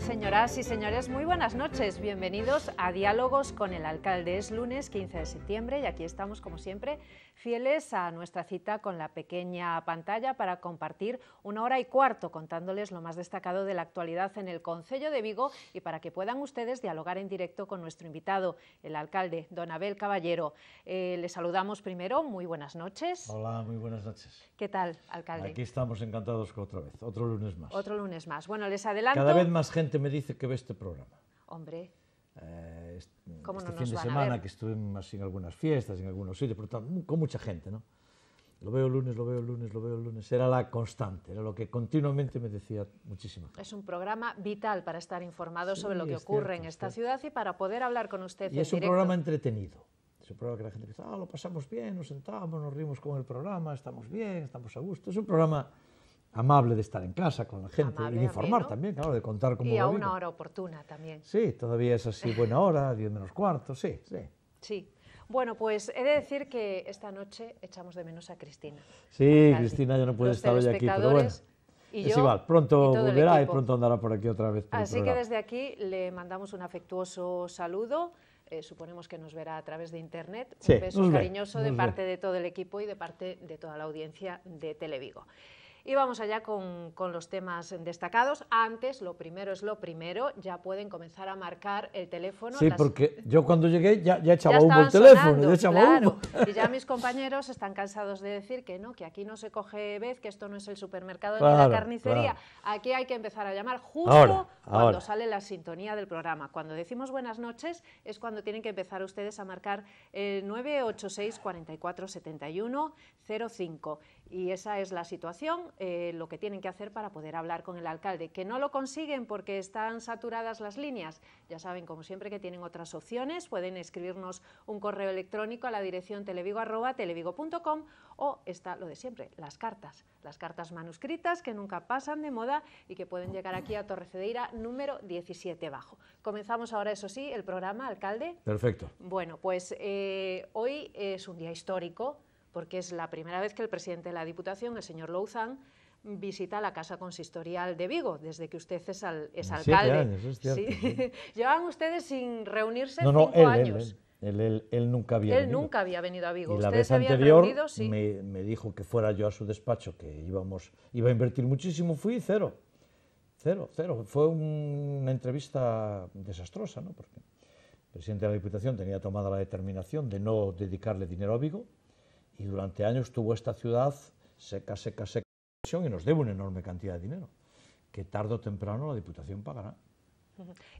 señoras y señores? Muy buenas noches. Bienvenidos a Diálogos con el Alcalde. Es lunes 15 de septiembre y aquí estamos, como siempre, fieles a nuestra cita con la pequeña pantalla para compartir una hora y cuarto contándoles lo más destacado de la actualidad en el Concello de Vigo y para que puedan ustedes dialogar en directo con nuestro invitado, el alcalde, don Abel Caballero. Eh, les saludamos primero. Muy buenas noches. Hola, muy buenas noches. ¿Qué tal, alcalde? Aquí estamos encantados otra vez. Otro lunes más. Otro lunes más. Bueno, les adelanto... Cada vez más gente gente me dice que ve este programa. Hombre. Eh, este, fin de semana que más en algunas fiestas, en algunos sitios, con mucha gente, ¿no? Lo veo lunes, lo veo lunes, lo veo lunes. Era la constante, era lo que continuamente me decía muchísima. Es un programa vital para estar informado sobre lo que ocurre en esta ciudad y para poder hablar con usted. Y es un programa entretenido. Es un programa que la gente dice, ah, lo pasamos bien, nos sentamos, nos rimos con el programa, estamos bien, estamos a gusto. Es un programa amable de estar en casa con la gente y de informar también, claro, de contar cómo Y a una hora oportuna también. Sí, todavía es así, buena hora, 10 menos cuarto, sí, sí. Sí. Bueno, pues he de decir que esta noche echamos de menos a Cristina. Sí, Cristina ya no puede estar hoy aquí, pero bueno. Y es igual, pronto volverá y pronto andará por aquí otra vez. Así que desde aquí le mandamos un afectuoso saludo. Eh, suponemos que nos verá a través de internet. Sí, un beso cariñoso de parte de todo el equipo y de parte de toda la audiencia de Televigo. Y vamos allá con, los temas destacados. Antes, lo primero es lo primero, ya pueden comenzar a marcar el teléfono. Sí, porque yo cuando llegué ya, ya echaba humo el teléfono. ya Y ya mis compañeros están cansados de decir que no, que aquí no se coge vez, que esto no es el supermercado ni la carnicería. Aquí hay que empezar a llamar justo cuando sale la sintonía del programa. Cuando decimos buenas noches es cuando tienen que empezar ustedes a marcar el 986 44 71 y esa es la situación, eh, lo que tienen que hacer para poder hablar con el alcalde. Que no lo consiguen porque están saturadas las líneas. Ya saben, como siempre, que tienen otras opciones. Pueden escribirnos un correo electrónico a la dirección televigo.com o está lo de siempre, las cartas. Las cartas manuscritas que nunca pasan de moda y que pueden llegar aquí a Torrecedeira número 17 bajo. Comenzamos ahora, eso sí, el programa, alcalde. Perfecto. Bueno, pues eh, hoy es un día histórico porque es la primera vez que el presidente de la Diputación, el señor Louzán, visita la Casa Consistorial de Vigo, desde que usted es, al, es alcalde. Años, es cierto, sí. Llevan ustedes sin reunirse no, cinco él, años. Él, nunca había él venido. nunca había venido a Vigo. Y la vez anterior sí. me, dijo que fuera yo a su despacho, que íbamos, iba a invertir muchísimo, fui cero. Cero, cero. Fue una entrevista desastrosa, ¿no? Porque el presidente de la Diputación tenía tomada la determinación de no dedicarle dinero a Vigo, y durante años tuvo esta ciudad seca, seca, seca y nos debe una enorme cantidad de dinero, que tarde o temprano la Diputación pagará.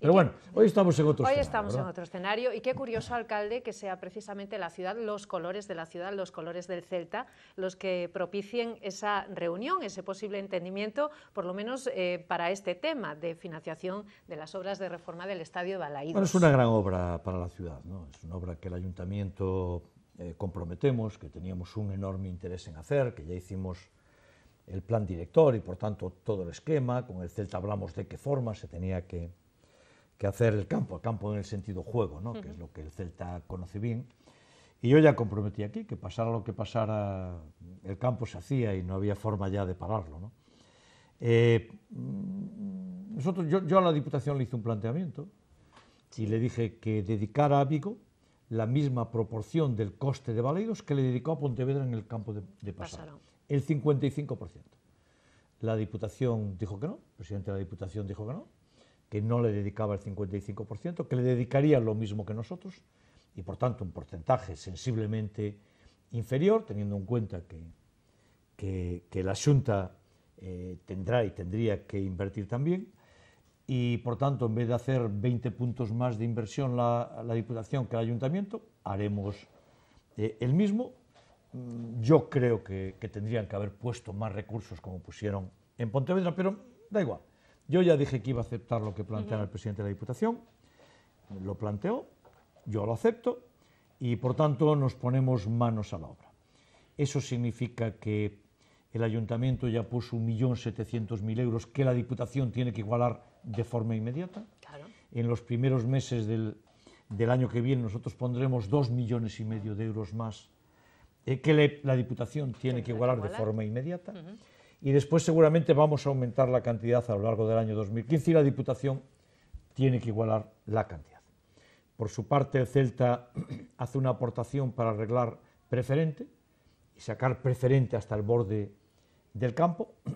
Pero bueno, hoy estamos en otro escenario. Hoy estamos en otro escenario y qué curioso, alcalde, que sea precisamente la ciudad, los colores de la ciudad, los colores del Celta, los que propicien esa reunión, ese posible entendimiento, por lo menos eh, para este tema de financiación de las obras de reforma del Estadio de Balaídos. Bueno, es una gran obra para la ciudad, ¿no? es una obra que el Ayuntamiento eh, comprometemos, que teníamos un enorme interés en hacer, que ya hicimos el plan director y por tanto todo el esquema, con el Celta hablamos de qué forma se tenía que, que hacer el campo, el campo en el sentido juego, ¿no? que es lo que el Celta conoce bien. Y yo ya comprometí aquí que pasara lo que pasara, el campo se hacía y no había forma ya de pararlo. ¿no? Eh, nosotros, yo, yo, a la Diputación le hice un planteamiento y le dije que dedicara a Vigo la misma proporción del coste de Baleidos que le dedicó a Pontevedra en el campo de, de el 55%. La Diputación dijo que no, el presidente de la Diputación dijo que no, que no le dedicaba el 55%, que le dedicaría lo mismo que nosotros y por tanto un porcentaje sensiblemente inferior, teniendo en cuenta que, que, la Junta eh, tendrá y tendría que invertir también y por tanto en vez de hacer 20 puntos más de inversión la, la Diputación que el Ayuntamiento, haremos eh, el mismo. Mm, yo creo que, que, tendrían que haber puesto más recursos como pusieron en Pontevedra, pero da igual. Yo ya dije que iba a aceptar lo que planteara el presidente de la Diputación, lo planteó, yo lo acepto y por tanto nos ponemos manos a la obra. Eso significa que el Ayuntamiento ya puso 1.700.000 euros que la Diputación tiene que igualar de forma inmediata. En los primeros meses del, del, año que viene nosotros pondremos dos millones y medio de euros más eh, que la Diputación tiene que igualar, de forma inmediata. Y después seguramente vamos a aumentar la cantidad a lo largo del año 2015 y la Diputación tiene que igualar la cantidad. Por su parte, el Celta hace una aportación para arreglar preferente y sacar preferente hasta el borde del campo.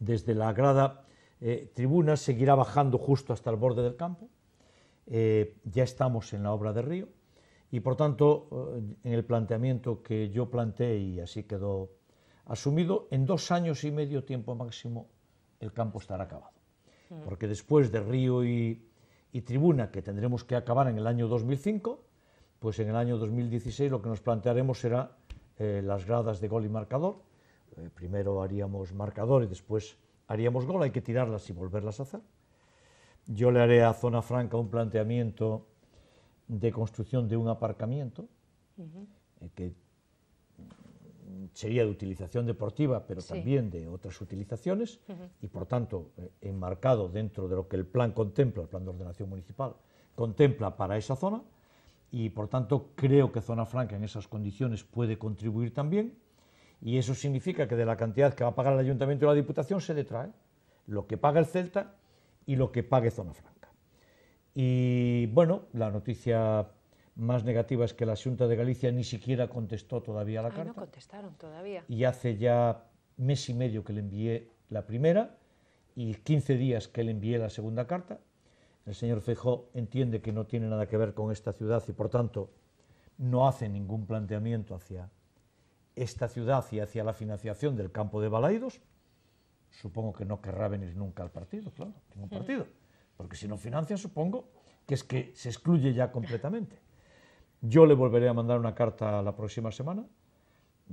Desde la grada eh, tribuna seguirá bajando justo hasta el borde del campo. Eh, ya estamos en la obra de Río y por tanto eh, en el planteamiento que yo planteé y así quedó asumido, en dos años y medio tiempo máximo el campo estará acabado. Mm. Porque después de Río y, Tribuna, que tendremos que acabar en el año 2005, pues en el año 2016 lo que nos plantearemos será las gradas de gol y marcador. primero haríamos marcador y después haríamos gol, hay que tirarlas y volverlas a hacer. Yo le haré a Zona Franca un planteamiento de construcción de un aparcamiento, eh, que sería de utilización deportiva, pero también de otras utilizaciones, y por tanto, eh, enmarcado dentro de lo que el plan contempla, el plan de ordenación municipal contempla para esa zona, y por tanto creo que Zona Franca en esas condiciones puede contribuir también y eso significa que de la cantidad que va a pagar el ayuntamiento y la diputación se detrae lo que paga el Celta y lo que pague Zona Franca. Y bueno, la noticia más negativa es que la Junta de Galicia ni siquiera contestó todavía la carta. No contestaron todavía. Y hace ya mes y medio que le envié la primera y 15 días que le envié la segunda carta. El señor Fejó entiende que no tiene nada que ver con esta ciudad y por tanto no hace ningún planteamiento hacia esta ciudad y hacia la financiación del campo de Balaidos, supongo que no querrá venir nunca al partido, claro, un partido, porque si no financia, supongo que es que se excluye ya completamente. Yo le volveré a mandar una carta la próxima semana,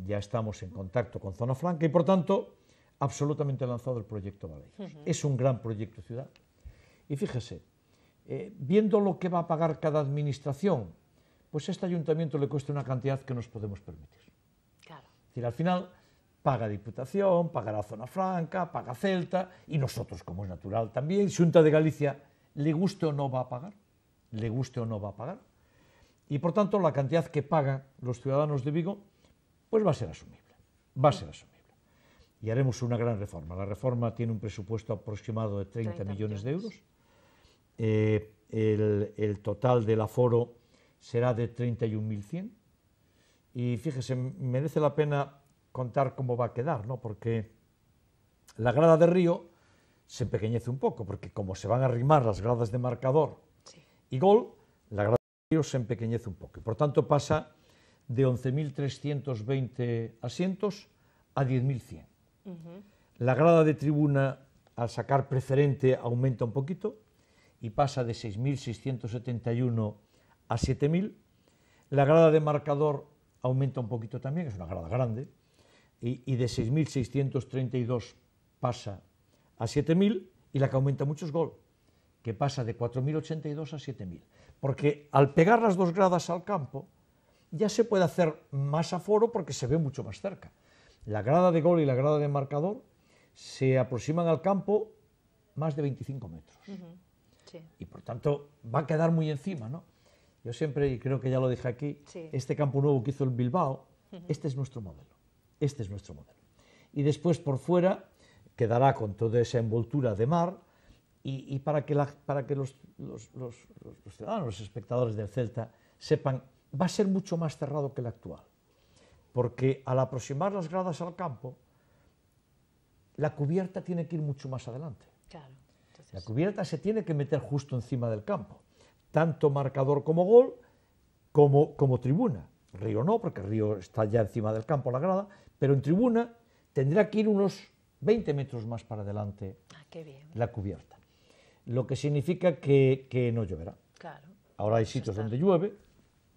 ya estamos en contacto con Zona Franca y por tanto, absolutamente lanzado el proyecto Balaidos. Es un gran proyecto ciudad. Y fíjese, eh, viendo lo que va a pagar cada administración, pues este ayuntamiento le cuesta una cantidad que nos podemos permitir al final paga Diputación, la Zona Franca, paga Celta y nosotros, como es natural también, Junta de Galicia, le guste o no va a pagar, le guste o no va a pagar. Y por tanto, la cantidad que pagan los ciudadanos de Vigo, pues va a ser asumible, va a ser asumible. Y haremos una gran reforma. La reforma tiene un presupuesto aproximado de 30, millones de euros. Eh, el, el, total del aforo será de 31.100 y fíjese, merece la pena contar cómo va a quedar, ¿no? Porque la grada de Río se empequeñece un poco, porque como se van a arrimar las gradas de marcador y gol, la grada de Río se empequeñece un poco. por tanto pasa de 11.320 asientos a 10.100. La grada de tribuna, al sacar preferente, aumenta un poquito y pasa de 6.671 a 7.000. La grada de marcador aumenta un poquito también, es una grada grande, y, de 6.632 pasa a 7.000 y la que aumenta mucho es gol, que pasa de 4.082 a 7.000. Porque al pegar las dos gradas al campo, ya se puede hacer más aforo porque se ve mucho más cerca. La grada de gol y la grada de marcador se aproximan al campo más de 25 metros. Y por tanto va a quedar muy encima, ¿no? Yo siempre, y creo que ya lo dije aquí, este campo nuevo que hizo el Bilbao, este es nuestro modelo. Este es nuestro modelo. Y después por fuera quedará con toda esa envoltura de mar y, para que, los, ciudadanos, los espectadores del Celta, sepan, va a ser mucho más cerrado que el actual. Porque al aproximar las gradas al campo, la cubierta tiene que ir mucho más adelante. La cubierta se tiene que meter justo encima del campo tanto marcador como gol, como, como tribuna. Río no, porque Río está ya encima del campo, la grada, pero en tribuna tendrá que ir unos 20 metros más para adelante ah, la cubierta. Lo que significa que, no lloverá. Ahora hay sitios donde llueve,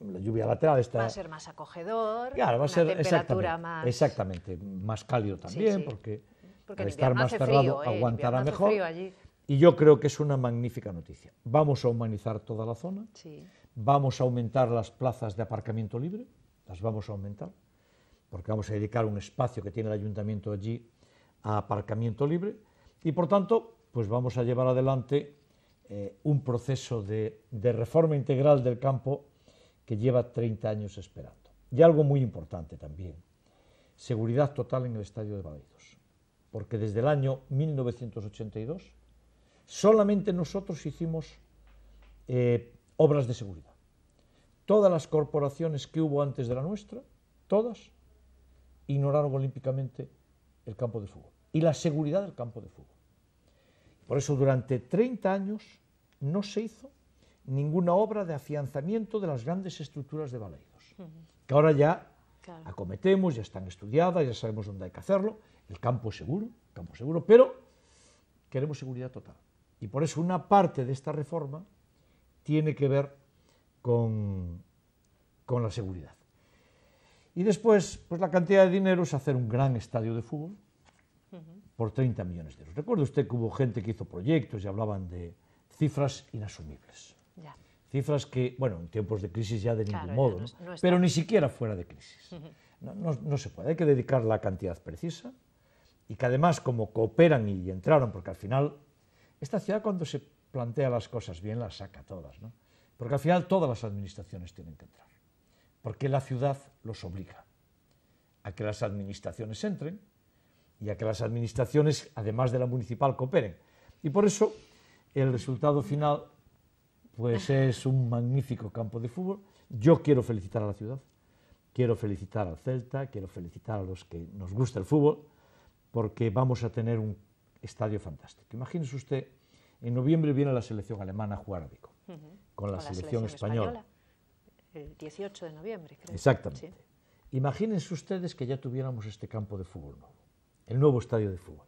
la lluvia lateral está... Va a ser más acogedor, claro, va a ser, exactamente, más... Exactamente, más cálido también, porque... estar más cerrado eh, aguantará mejor. Y yo creo que es una magnífica noticia. Vamos a humanizar toda la zona, vamos a aumentar las plazas de aparcamiento libre, las vamos a aumentar, porque vamos a dedicar un espacio que tiene el ayuntamiento allí a aparcamiento libre, y por tanto, pues vamos a llevar adelante eh, un proceso de, reforma integral del campo que lleva 30 años esperando. Y algo muy importante también, seguridad total en el Estadio de Balaidos, porque desde el año 1982 Solamente nosotros hicimos eh, obras de seguridad. Todas las corporaciones que hubo antes de la nuestra, todas, ignoraron olímpicamente el campo de fútbol y la seguridad del campo de fútbol. Por eso durante 30 años no se hizo ninguna obra de afianzamiento de las grandes estructuras de Baleidos, que ahora ya acometemos, ya están estudiadas, ya sabemos dónde hay que hacerlo, el campo es seguro, campo seguro, pero queremos seguridad total. Y por eso una parte de esta reforma tiene que ver con, con la seguridad. Y después, pues la cantidad de dinero es hacer un gran estadio de fútbol por 30 millones de euros. Recuerde usted que hubo gente que hizo proyectos y hablaban de cifras inasumibles. Cifras que, bueno, en tiempos de crisis ya de ningún modo, pero ni siquiera fuera de crisis. no, se puede, hay que dedicar la cantidad precisa y que además como cooperan y entraron, porque al final esta ciudad cuando se plantea las cosas bien las saca todas, Porque al final todas las administraciones tienen que entrar. Porque la ciudad los obliga a que las administraciones entren y a que las administraciones, además de la municipal, cooperen. Y por eso el resultado final pues es un magnífico campo de fútbol. Yo quiero felicitar a la ciudad, quiero felicitar al Celta, quiero felicitar a los que nos gusta el fútbol, porque vamos a tener un estadio fantástico. Imagínense usted, en noviembre viene la selección alemana a jugar a con, la, selección española. El 18 de noviembre, creo. Exactamente. Imagínense ustedes que ya tuviéramos este campo de fútbol nuevo, el nuevo estadio de fútbol.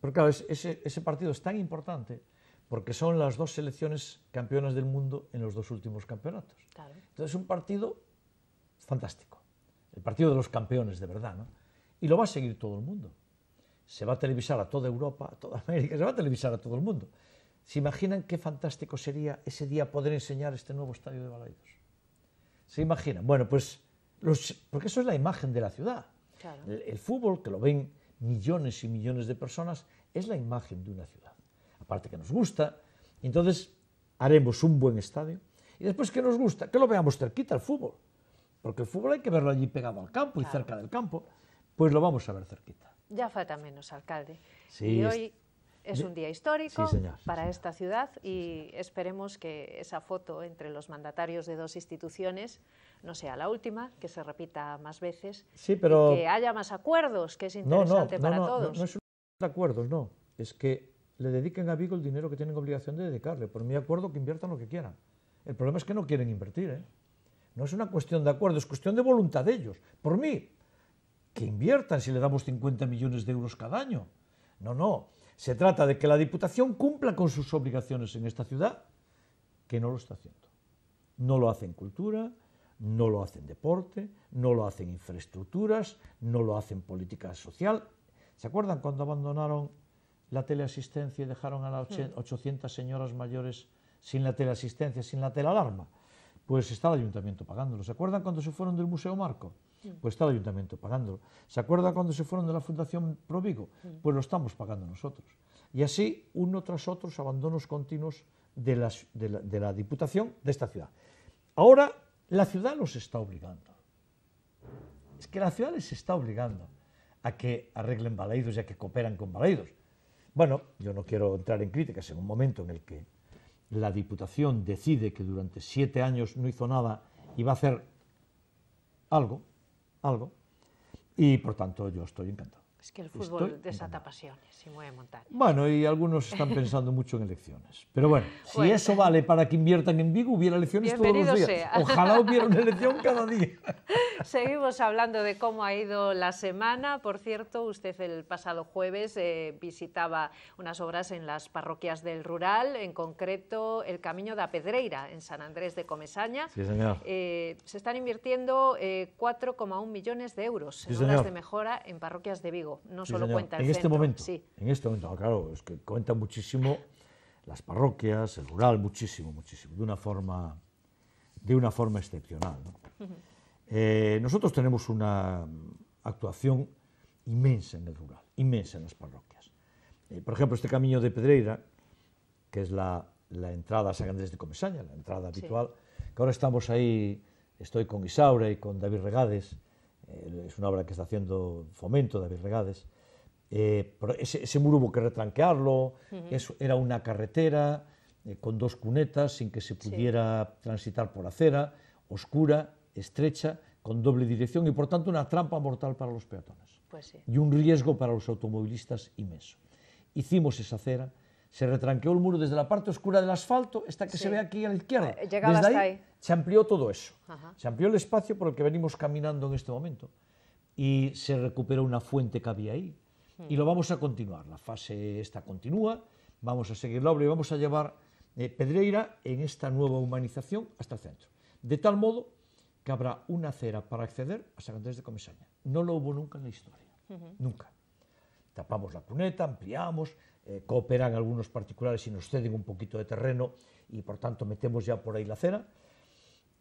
Porque claro, ese, partido es tan importante porque son las dos selecciones campeonas del mundo en los dos últimos campeonatos. Entonces es un partido fantástico, el partido de los campeones de verdad, ¿no? Y lo va a seguir todo el mundo se va a televisar a toda Europa, a toda América, se va a televisar a todo el mundo. ¿Se imaginan qué fantástico sería ese día poder enseñar este nuevo estadio de Balaidos? ¿Se imaginan? Bueno, pues, porque eso es la imagen de la ciudad. El, fútbol, que lo ven millones y millones de personas, es la imagen de una ciudad. Aparte que nos gusta, entonces haremos un buen estadio. Y después, que nos gusta? Que lo veamos cerquita el fútbol. Porque el fútbol hay que verlo allí pegado al campo y cerca del campo. Pues lo vamos a ver cerquita ya falta menos, alcalde. y hoy es un día histórico para esta ciudad y esperemos que esa foto entre los mandatarios de dos instituciones no sea la última, que se repita más veces, que haya más acuerdos, que es interesante para todos. No, es un acuerdo, no. Es que le dediquen a Vigo el dinero que tienen obligación de dedicarle. Por mi acuerdo, que inviertan lo que quieran. El problema es que no quieren invertir. ¿eh? No es una cuestión de acuerdo, es cuestión de voluntad de ellos. Por mí, que inviertan si le damos 50 millones de euros cada año. No, no. Se trata de que la Diputación cumpla con sus obligaciones en esta ciudad, que no lo está haciendo. No lo hace cultura, no lo hacen deporte, no lo hacen infraestructuras, no lo hacen política social. ¿Se acuerdan cuando abandonaron la teleasistencia y dejaron a las 800 señoras mayores sin la teleasistencia, sin la telealarma? Pues está el ayuntamiento pagándolo. ¿Se acuerdan cuando se fueron del Museo Marco? Pues está el ayuntamiento pagándolo. ¿Se acuerdan cuando se fueron de la Fundación Provigo? Pues lo estamos pagando nosotros. Y así, uno tras otro, abandonos continuos de, la, Diputación de esta ciudad. Ahora, la ciudad los está obligando. Es que la ciudad les está obligando a que arreglen balaídos y a que cooperan con balaídos Bueno, yo no quiero entrar en críticas en un momento en el que la Diputación decide que durante siete años no hizo nada y va a hacer algo, algo, y por tanto yo estoy encantado que el fútbol desata pasiones y mueve montañas. Bueno, y algunos están pensando mucho en elecciones. Pero bueno, si eso vale para que inviertan en Vigo, hubiera elecciones todos los días. Ojalá hubiera una elección cada día. Seguimos hablando de cómo ha ido la semana. Por cierto, usted el pasado jueves eh, visitaba unas obras en las parroquias del rural, en concreto el Camino da Pedreira, en San Andrés de Comesaña. Eh, se están invirtiendo 4,1 eh, millones de euros en obras de mejora en parroquias de Vigo no solo cuenta este en Este momento, En este momento, claro, es que cuenta muchísimo las parroquias, el rural, muchísimo, muchísimo, de una forma, de una forma excepcional. Eh, nosotros tenemos una actuación inmensa en el rural, inmensa en las parroquias. Eh, por ejemplo, este camino de Pedreira, que es la, entrada a San Andrés de Comesaña, la entrada habitual, que ahora estamos ahí, estoy con Isaura y con David Regades, es una obra que está haciendo Fomento, David Regades, eh, ese, muro hubo que retranquearlo, era una carretera eh, con dos cunetas sin que se pudiera transitar por acera, oscura, estrecha, con doble dirección y por tanto una trampa mortal para los peatones pues y un riesgo para los automovilistas inmenso. Hicimos esa acera, se retranqueó el muro desde la parte oscura del asfalto, esta que se ve aquí a la izquierda. Eh, desde ahí, se amplió todo eso. Se amplió el espacio por el que venimos caminando en este momento. Y se recuperó una fuente que había ahí. Y lo hmm. vamos a continuar. La fase esta continúa, vamos a seguir la obra y vamos a llevar eh, Pedreira en esta nueva humanización hasta el centro. De tal modo que habrá una acera para acceder a San Andrés de Comesaña. No lo hubo nunca en la historia. Nunca. Tapamos la cuneta, ampliamos, eh, cooperan algunos particulares y nos ceden un poquito de terreno y por tanto metemos ya por ahí la acera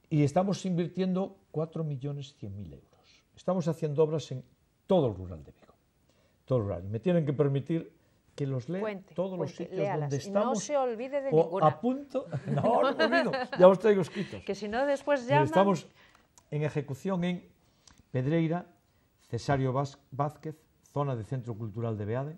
Y estamos invirtiendo 4.100.000 euros. Estamos haciendo obras en todo el rural de Vigo. Todo rural. me tienen que permitir que los lea todos los sitios donde estamos. No se olvide de ninguna. A punto. No, Ya os traigo escritos. Que si no, después ya. Estamos en ejecución en Pedreira, Cesario Vázquez, zona de Centro Cultural de Beade,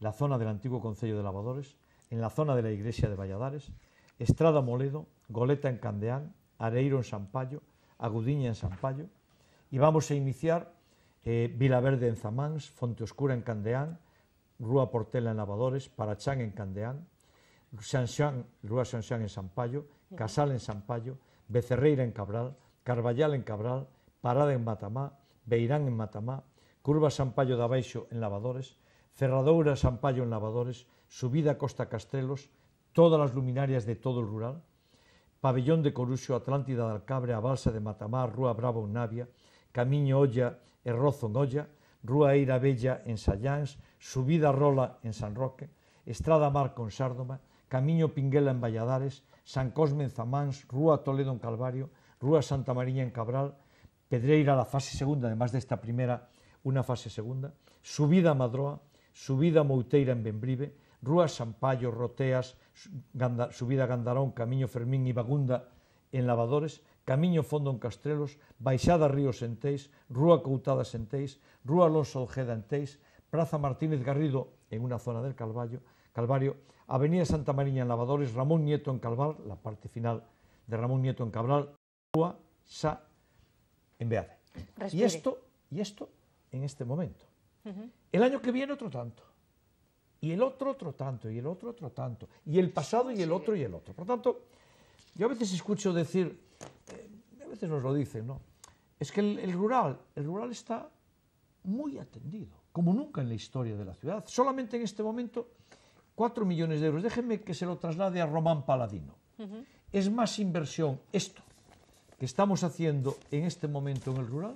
la zona del antiguo Concello de Lavadores, en la zona de la Iglesia de Valladares, Estrada Moledo, Goleta en Candeán, Areiro en Sampaio, Agudiña en Sampaio, y vamos a iniciar eh, Vilaverde en Zamáns, Fonte Oscura en Candeán, Rúa Portela en Lavadores, Parachán en Candeán, San Xan, Rúa San Xan en Sampaio, Casal en Sampaio, Becerreira en Cabral, Carballal en Cabral, Parada en Matamá, Beirán en Matamá, Curva Sampaio de Abaixo en Lavadores, Ferradoura, Sampaio en Lavadores, Subida Costa Castrelos, todas as luminarias de todo o rural, Pabellón de Coruxo, Atlántida de Alcabre, a Balsa de Matamar, Rúa Bravo en Navia, Camiño Olla e Rozo en Olla, Rúa Eira Bella en Sallans, Subida Rola en San Roque, Estrada Mar con Sárdoma, Camiño Pinguela en Valladares, San Cosme en Zamáns, Rúa Toledo en Calvario, Rúa Santa Mariña en Cabral, Pedreira la fase segunda, además desta primeira, una fase segunda, Subida a Madroa, subida Mouteira en Benbrive, Rúa Sampaio, Roteas, Ganda, subida Gandarón, Camiño Fermín e Bagunda en Lavadores, Camiño Fondo en Castrelos, Baixada Río Senteis, Rúa Coutada Senteis, Rúa Alonso Ojeda en Teis, Praza Martínez Garrido en una zona del Calvallo, Calvario, Avenida Santa Mariña en Lavadores, Ramón Nieto en Calval, la parte final de Ramón Nieto en Cabral, Rúa Sa en Beade. Respire. Y esto, y esto en este momento. Uh -huh. El año que viene otro tanto. Y el otro otro tanto, y el otro otro tanto. Y el pasado y el otro y el otro. Por tanto, yo a veces escucho decir, eh, a veces nos lo dicen, ¿no? Es que el, rural, el rural está muy atendido, como nunca en la historia de la ciudad. Solamente en este momento 4 millones de euros. Déjenme que se lo traslade a Román Paladino. Es más inversión esto que estamos haciendo en este momento en el rural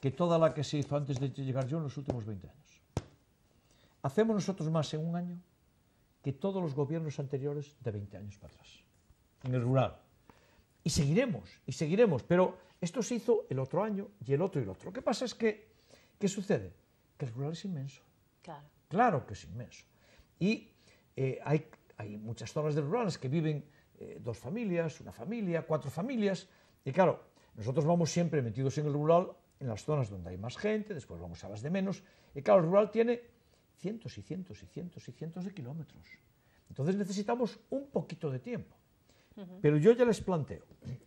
que toda la que se hizo antes de llegar yo en los últimos 20 años. Hacemos nosotros más en un año que todos los gobiernos anteriores de 20 años para atrás, en el rural. Y seguiremos, y seguiremos, pero esto se hizo el otro año y el otro y el otro. qué pasa es que, ¿qué sucede? Que el rural es inmenso. Claro. Claro que es inmenso. Y eh, hay, hay muchas zonas del rural en las que viven eh, dos familias, una familia, cuatro familias, y claro, nosotros vamos siempre metidos en el rural en las zonas donde hay más gente, después vamos a las de menos. Y claro, el rural tiene cientos y cientos y cientos y cientos de kilómetros. Entonces necesitamos un poquito de tiempo. Pero yo ya les planteo,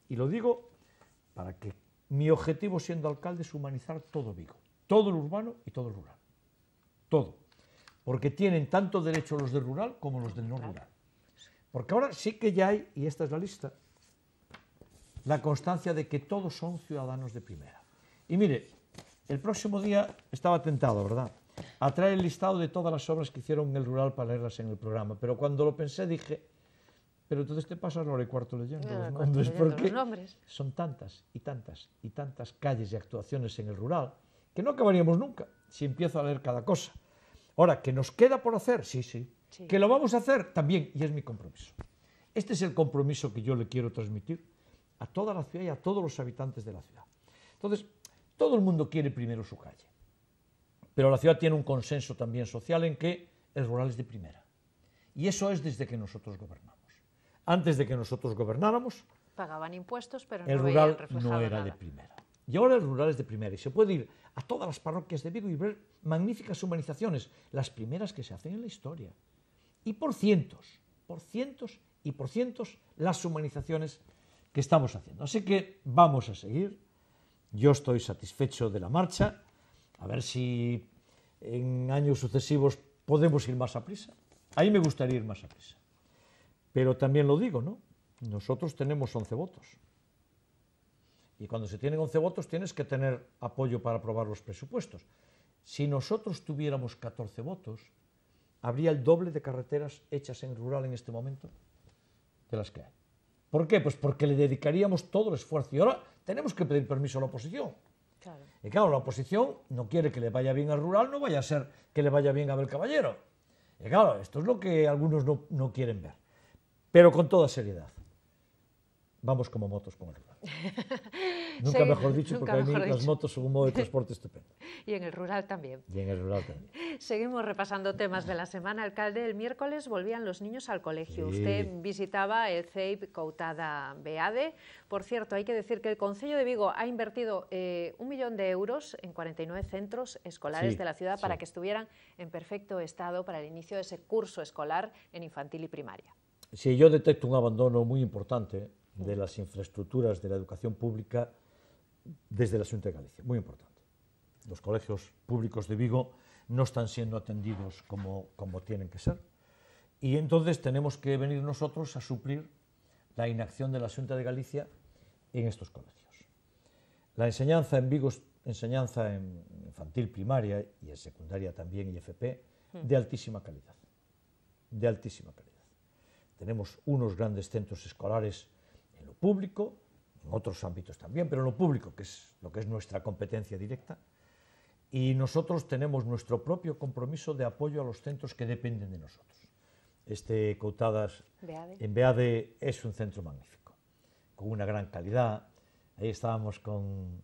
y lo digo para que mi objetivo siendo alcalde es humanizar todo Vigo, todo el urbano y todo el rural. Todo. Porque tienen tanto derecho los del rural como los del no rural. Porque ahora sí que ya hay, y esta es la lista, la constancia de que todos son ciudadanos de primera. Y mire, el próximo día estaba tentado, ¿verdad? A traer el listado de todas las obras que hicieron en el rural para leerlas en el programa. Pero cuando lo pensé dije, pero entonces te pasas la hora y cuarto leyendo ah, no, los porque los son tantas y tantas y tantas calles y actuaciones en el rural que no acabaríamos nunca si empiezo a leer cada cosa. Ahora, que nos queda por hacer, sí, sí, sí. Que lo vamos a hacer también, y es mi compromiso. Este es el compromiso que yo le quiero transmitir a toda la ciudad y a todos los habitantes de la ciudad. Entonces, todo el mundo quiere primero su calle. Pero la ciudad tiene un consenso también social en que el rural es de primera. Y eso es desde que nosotros gobernamos. Antes de que nosotros gobernáramos, pagaban impuestos, pero el rural no era de primera. Y ahora el rural es de primera y se puede ir a todas las parroquias de Vigo y ver magníficas humanizaciones. las primeras que se hacen en la historia. Y por cientos, por cientos y por cientos las humanizaciones que estamos haciendo. Así que vamos a seguir yo estoy satisfecho de la marcha. A ver si en años sucesivos podemos ir más a prisa. Ahí me gustaría ir más a prisa. Pero también lo digo, ¿no? Nosotros tenemos 11 votos. Y cuando se tienen 11 votos tienes que tener apoyo para aprobar los presupuestos. Si nosotros tuviéramos 14 votos, habría el doble de carreteras hechas en rural en este momento de las que hay. ¿Por qué? Pues porque le dedicaríamos todo el esfuerzo. Y ahora tenemos que pedir permiso a la oposición. Claro. Y claro, la oposición no quiere que le vaya bien al rural, no vaya a ser que le vaya bien a Abel Caballero. Y claro, esto es lo que algunos no quieren ver. Pero con toda seriedad vamos como motos con el rural. nunca mejor dicho, porque las motos son un modo de transporte estupendo. y en el rural también. Y en el rural también. Seguimos repasando temas de la semana. Alcalde, el miércoles volvían los niños al colegio. Usted visitaba el CEIP Coutada Beade. Por cierto, hay que decir que el Concello de Vigo ha invertido eh, un millón de euros en 49 centros escolares de la ciudad para que estuvieran en perfecto estado para el inicio de ese curso escolar en infantil y primaria. Sí, yo detecto un abandono muy importante de las infraestructuras de la educación pública desde la Asunta de Galicia. Muy importante. Los colegios públicos de Vigo no están siendo atendidos como, como tienen que ser. Y entonces tenemos que venir nosotros a suplir la inacción de la Asunta de Galicia en estos colegios. La enseñanza en Vigo, enseñanza infantil primaria y en secundaria también y FP, mm. de altísima calidad. De altísima calidad. Tenemos unos grandes centros escolares en lo público, en otros ámbitos también, pero en lo público, que es lo que es nuestra competencia directa, y nosotros tenemos nuestro propio compromiso de apoyo a los centros que dependen de nosotros. Este Coutadas en Beade es un centro magnífico, con una gran calidad. Ahí estábamos con,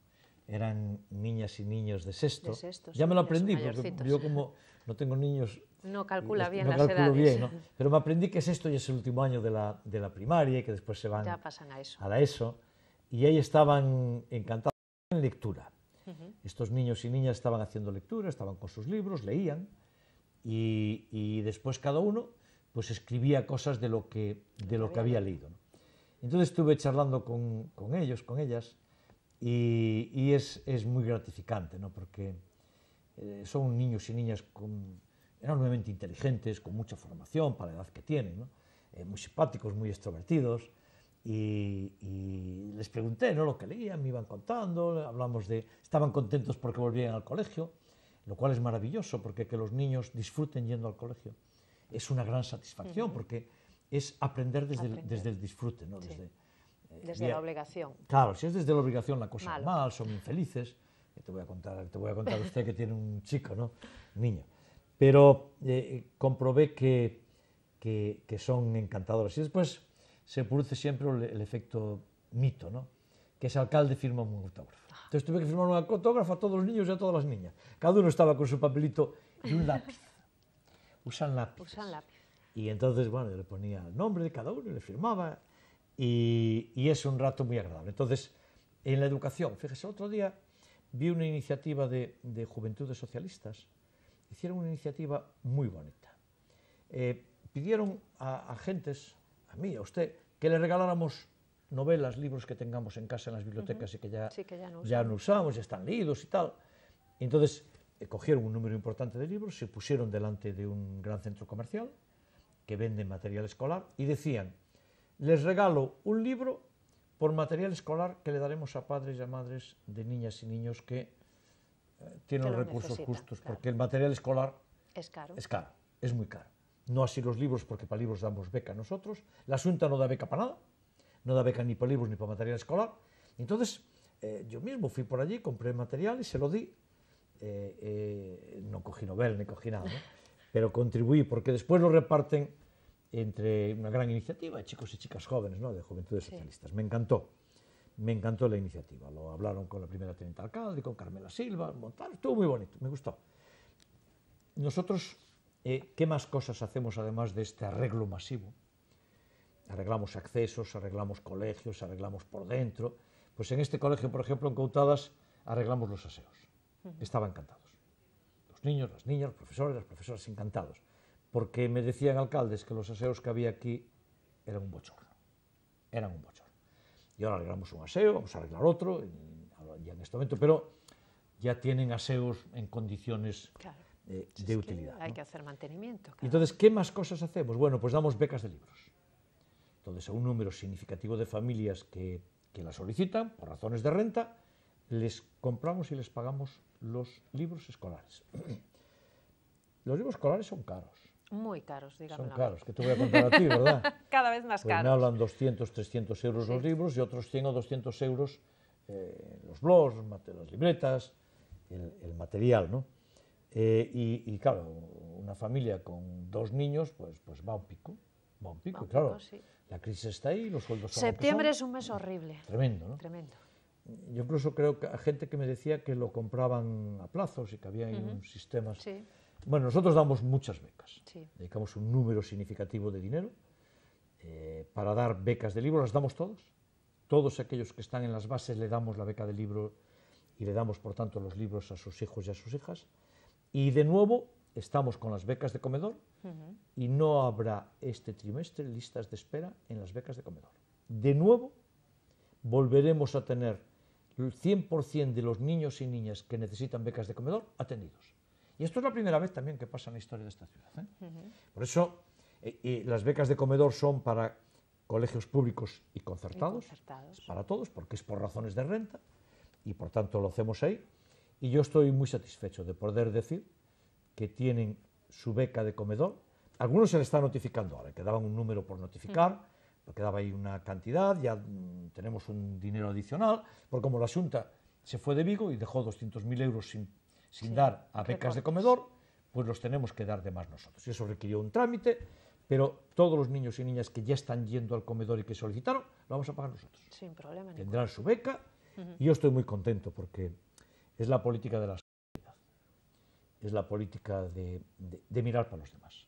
eran niñas y niños De sexto ya me lo aprendí, porque yo como no tengo niños, no calcula bien no las Pero me aprendí que es esto y es el último año de la, de la primaria y que después se van ya a, eso. a ESO. Y ahí estaban encantados en lectura. Estos niños y niñas estaban haciendo lectura, estaban con sus libros, leían y, después cada uno pues escribía cosas de lo que, de lo que había leído. Entonces estuve charlando con, ellos, con ellas, y, es, muy gratificante, ¿no? porque eh, son niños y niñas con, enormemente inteligentes, con mucha formación para la edad que tienen, eh, muy simpáticos, muy extrovertidos. Y, les pregunté ¿no? lo que leían, me iban contando, hablamos de, estaban contentos porque volvían al colegio, lo cual es maravilloso porque que los niños disfruten yendo al colegio es una gran satisfacción porque es aprender desde, El, desde el disfrute, ¿no? desde, eh, desde la obligación. Claro, si es desde la obligación la cosa es mal, son infelices, eh, te voy a contar, te voy a contar usted que tiene un chico, ¿no? niño pero eh, comprobé que, que, son encantadoras. Y después se produce siempre el, efecto mito, ¿no? que ese alcalde firma un autógrafo. Ah. Entonces tuve que firmar un autógrafo a todos los niños y a todas las niñas. Cada uno estaba con su papelito y un lápiz. Usan lápiz. Usan lápiz. Y entonces, bueno, yo le ponía el nombre de cada uno, y le firmaba y, y es un rato muy agradable. Entonces, en la educación, fíjese, otro día vi una iniciativa de, de Juventudes Socialistas hicieron una iniciativa muy bonita. Eh, pidieron a agentes, a mí, a usted, que le regaláramos novelas, libros que tengamos en casa en las bibliotecas y que ya, ya, no, usamos. ya están leídos y tal. Entonces, eh, cogieron un número importante de libros, se pusieron delante de un gran centro comercial que vende material escolar y decían, les regalo un libro por material escolar que le daremos a padres y a madres de niñas y niños que tiene los recursos justos, porque el material escolar es caro. es caro, es muy caro. No así los libros, porque para libros damos beca nosotros. La Asunta no da beca para nada, no da beca ni para libros ni para material escolar. Entonces, eh, yo mismo fui por allí, compré material y se lo di. Eh, eh, no cogí novel ni cogí nada, pero contribuí, porque después lo reparten entre una gran iniciativa de chicos y chicas jóvenes, ¿no? de Juventudes Socialistas. Me encantó me encantó la iniciativa. Lo hablaron con la primera teniente alcalde, con Carmela Silva, montar, estuvo muy bonito, me gustó. Nosotros, eh, ¿qué más cosas hacemos además de este arreglo masivo? Arreglamos accesos, arreglamos colegios, arreglamos por dentro. Pues en este colegio, por ejemplo, en Cautadas, arreglamos los aseos. Estaban encantados. Los niños, las niñas, los profesores, las profesoras encantados. Porque me decían alcaldes que los aseos que había aquí eran un bochorno. Eran un bochorno y ahora arreglamos un aseo, vamos a arreglar otro, ya en este momento, pero ya tienen aseos en condiciones eh, de utilidad. hay que hacer mantenimiento. Entonces, ¿qué más cosas hacemos? Bueno, pues damos becas de libros. Entonces, a un número significativo de familias que, que la solicitan por razones de renta, les compramos y les pagamos los libros escolares. Los libros escolares son caros. Muy caros, digamos Son caros, que te voy a contar a ti, ¿verdad? Cada vez más pues caros. Me hablan 200, 300 euros los libros y otros 100 o 200 euros eh, los blogs, las libretas, el, material, ¿no? Eh, y, claro, una familia con dos niños, pues, pues va un pico, va un pico, claro. La crisis está ahí, los sueldos son Septiembre es un mes horrible. Tremendo, ¿no? Tremendo. Yo incluso creo que hay gente que me decía que lo compraban a plazos y que había un sistema... Sí bueno, nosotros damos muchas becas. Dedicamos un número significativo de dinero eh, para dar becas de libro. Las damos todos. Todos aquellos que están en las bases le damos la beca de libro y le damos, por tanto, los libros a sus hijos y a sus hijas. Y de nuevo estamos con las becas de comedor y no habrá este trimestre listas de espera en las becas de comedor. De nuevo volveremos a tener el 100% de los niños y niñas que necesitan becas de comedor atendidos. Y esto es la primera vez también que pasa en la historia de esta ciudad. ¿eh? Por eso eh, las becas de comedor son para colegios públicos y concertados, para todos, porque es por razones de renta, y por tanto lo hacemos ahí. Y yo estoy muy satisfecho de poder decir que tienen su beca de comedor. Algunos se le están notificando ahora, quedaban un número por notificar, quedaba ahí una cantidad, ya mm, tenemos un dinero adicional, porque como la Junta se fue de Vigo y dejó 200.000 euros sin sin dar a becas de comedor, pues los tenemos que dar de más nosotros. Y Eso requirió un trámite, pero todos los niños y niñas que ya están yendo al comedor y que solicitaron, lo vamos a pagar nosotros. Sin problema. Tendrán su beca y yo estoy muy contento porque es la política de la solidaridad, es la política de, de mirar para los demás,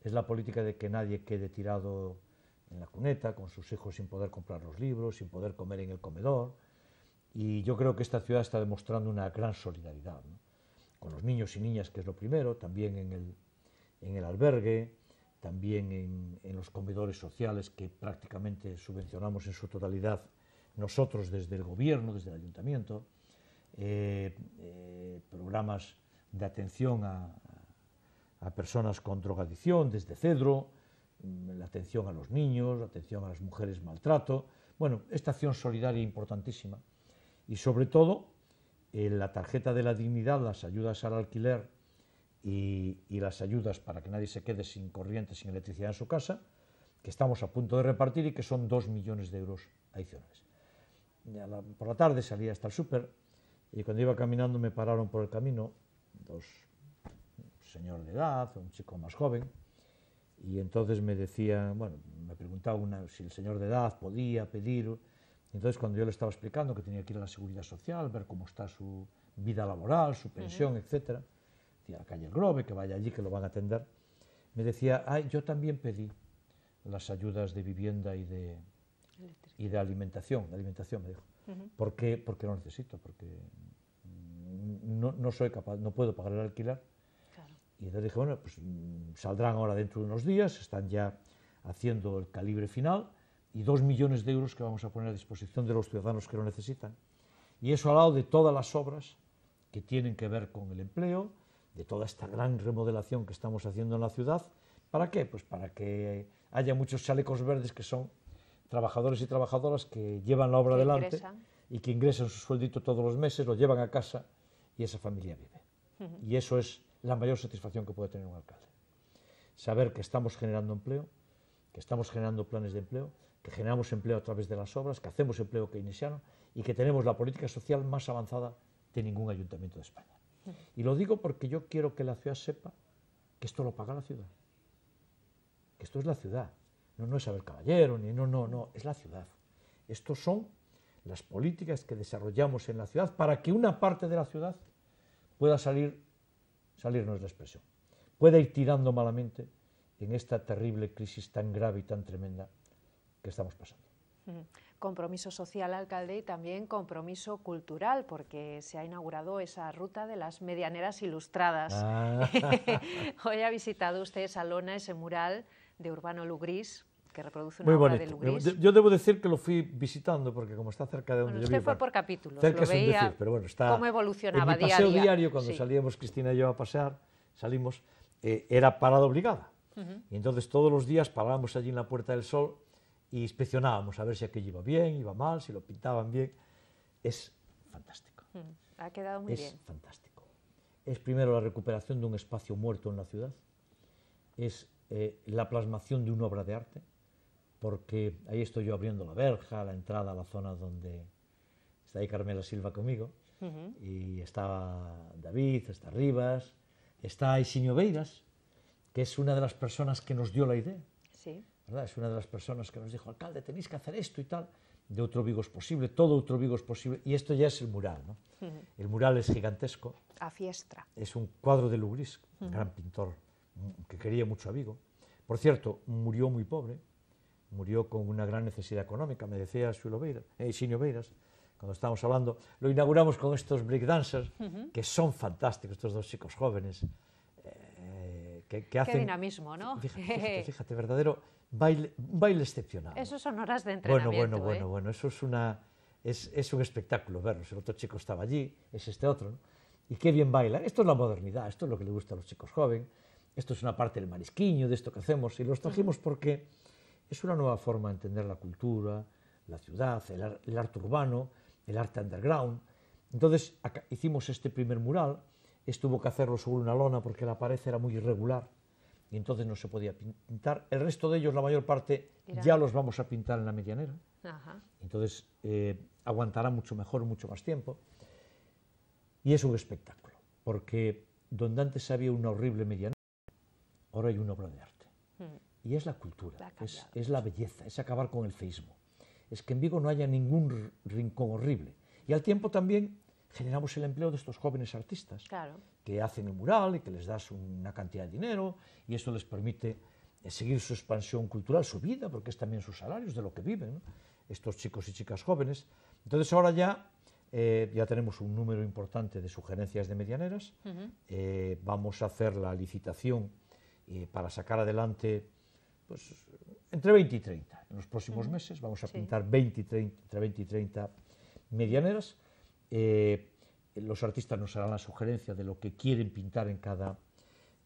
es la política de que nadie quede tirado en la cuneta con sus hijos sin poder comprar los libros, sin poder comer en el comedor y yo creo que esta ciudad está demostrando una gran solidaridad, con los niños y niñas, que es lo primero, también en el, albergue, también en, los comedores sociales que prácticamente subvencionamos en su totalidad nosotros desde el gobierno, desde el ayuntamiento, eh, eh, programas de atención a, personas con drogadicción desde Cedro, la atención a los niños, la atención a las mujeres maltrato. Bueno, esta acción solidaria importantísima y sobre todo, en eh, la tarjeta de la dignidad, las ayudas al alquiler y, las ayudas para que nadie se quede sin corriente, sin electricidad en su casa, que estamos a punto de repartir y que son 2 millones de euros adicionales. por la tarde salía hasta el súper y cuando iba caminando me pararon por el camino dos señor de edad, un chico más joven, y entonces me decía, bueno, me preguntaba si el señor de edad podía pedir entonces, cuando yo le estaba explicando que tenía que ir a la seguridad social, ver cómo está su vida laboral, su pensión, etc., etcétera, decía a la calle El Grove, que vaya allí, que lo van a atender, me decía, yo también pedí las ayudas de vivienda y de, y de alimentación, de alimentación, me dijo, ¿Por qué? porque lo necesito, porque no, soy capaz, no puedo pagar el alquiler. Y entonces dije, bueno, pues mm, saldrán ahora dentro de unos días, están ya haciendo el calibre final y dos millones de euros que vamos a poner a disposición de los ciudadanos que lo necesitan. Y eso al lado de todas las obras que tienen que ver con el empleo, de toda esta gran remodelación que estamos haciendo en la ciudad. ¿Para qué? Pues para que haya muchos chalecos verdes que son trabajadores y trabajadoras que llevan la obra adelante y que ingresan su sueldito todos los meses, lo llevan a casa y esa familia vive. Y eso es la mayor satisfacción que puede tener un alcalde. Saber que estamos generando empleo, que estamos generando planes de empleo, que generamos empleo a través de las obras, que hacemos empleo keynesiano y que tenemos la política social más avanzada de ningún ayuntamiento de España. Y lo digo porque yo quiero que la ciudad sepa que esto lo paga la ciudad, que esto es la ciudad, no, no es saber caballero, ni no, no, no, es la ciudad. Estos son las políticas que desarrollamos en la ciudad para que una parte de la ciudad pueda salir, salirnos de expresión, pueda ir tirando malamente en esta terrible crisis tan grave y tan tremenda que estamos pasando. Mm. Compromiso social, alcalde, y también compromiso cultural, porque se ha inaugurado esa ruta de las medianeras ilustradas. Ah. Hoy ha visitado usted esa lona, ese mural de Urbano Lugris, que reproduce una obra de Lugris. Yo debo decir que lo fui visitando, porque como está cerca de donde bueno, yo usted fue por capítulos, cerca lo veía, pero bueno, está cómo evolucionaba en paseo diario, cuando salíamos Cristina y yo a pasear, salimos, eh, era parada obligada. Y entonces todos los días parábamos allí en la Puerta del Sol y inspeccionábamos a ver si aquello iba bien, iba mal, si lo pintaban bien. Es fantástico. Mm, ha quedado muy bien. Es fantástico. Es primero la recuperación de un espacio muerto en la ciudad, es eh, la plasmación de una obra de arte, porque ahí estoy yo abriendo la verja, la entrada a la zona donde está ahí Carmela Silva conmigo, y está David, está Rivas, está Isinio Veiras, que es una de las personas que nos dio la idea. Sí. Es una de las personas que nos dijo, alcalde, tenéis que hacer esto y tal. De otro Vigo es posible, todo otro Vigo es posible. Y esto ya es el mural, El mural es gigantesco. A fiestra. Es un cuadro de Lubris, gran pintor mm, que quería mucho a Vigo. Por cierto, murió muy pobre, murió con una gran necesidad económica, me decía Beira, Beiras, eh, cuando estábamos hablando, lo inauguramos con estos breakdancers, dancers que son fantásticos, estos dos chicos jóvenes, eh, que, hacen... Qué dinamismo, ¿no? fíjate, fíjate verdadero Baile, excepcional. Eso son horas de entrenamiento. Bueno, bueno, ¿eh? bueno, bueno, eso es, una, es, un espectáculo verlos. El otro chico estaba allí, es este otro, Y qué bien bailan. Esto es la modernidad, esto es lo que le gusta a los chicos jóvenes, esto es una parte del marisquiño, de esto que hacemos, y los trajimos porque es una nueva forma de entender la cultura, la ciudad, el, arte urbano, el arte underground. Entonces hicimos este primer mural, estuvo que hacerlo sobre una lona porque la pared era muy irregular y entonces no se podía pintar. El resto de ellos, la mayor parte, ya los vamos a pintar en la medianera. Entonces eh, aguantará mucho mejor, mucho más tiempo. Y es un espectáculo, porque donde antes había una horrible medianera, ahora hay una obra de arte. Hmm. Y es la cultura, es, es, la belleza, es acabar con el feísmo. Es que en Vigo no haya ningún rincón horrible. Y al tiempo también generamos el empleo de estos jóvenes artistas que hacen el mural y que les das una cantidad de dinero y eso les permite eh, seguir su expansión cultural, su vida, porque es también sus salarios, de lo que viven estos chicos y chicas jóvenes. Entonces ahora ya, eh, ya tenemos un número importante de sugerencias de medianeras, eh, vamos a hacer la licitación para sacar adelante pues, entre 20 y 30. En los próximos meses vamos a pintar entre 20 y 30 medianeras eh, los artistas nos harán la sugerencia de lo que quieren pintar en cada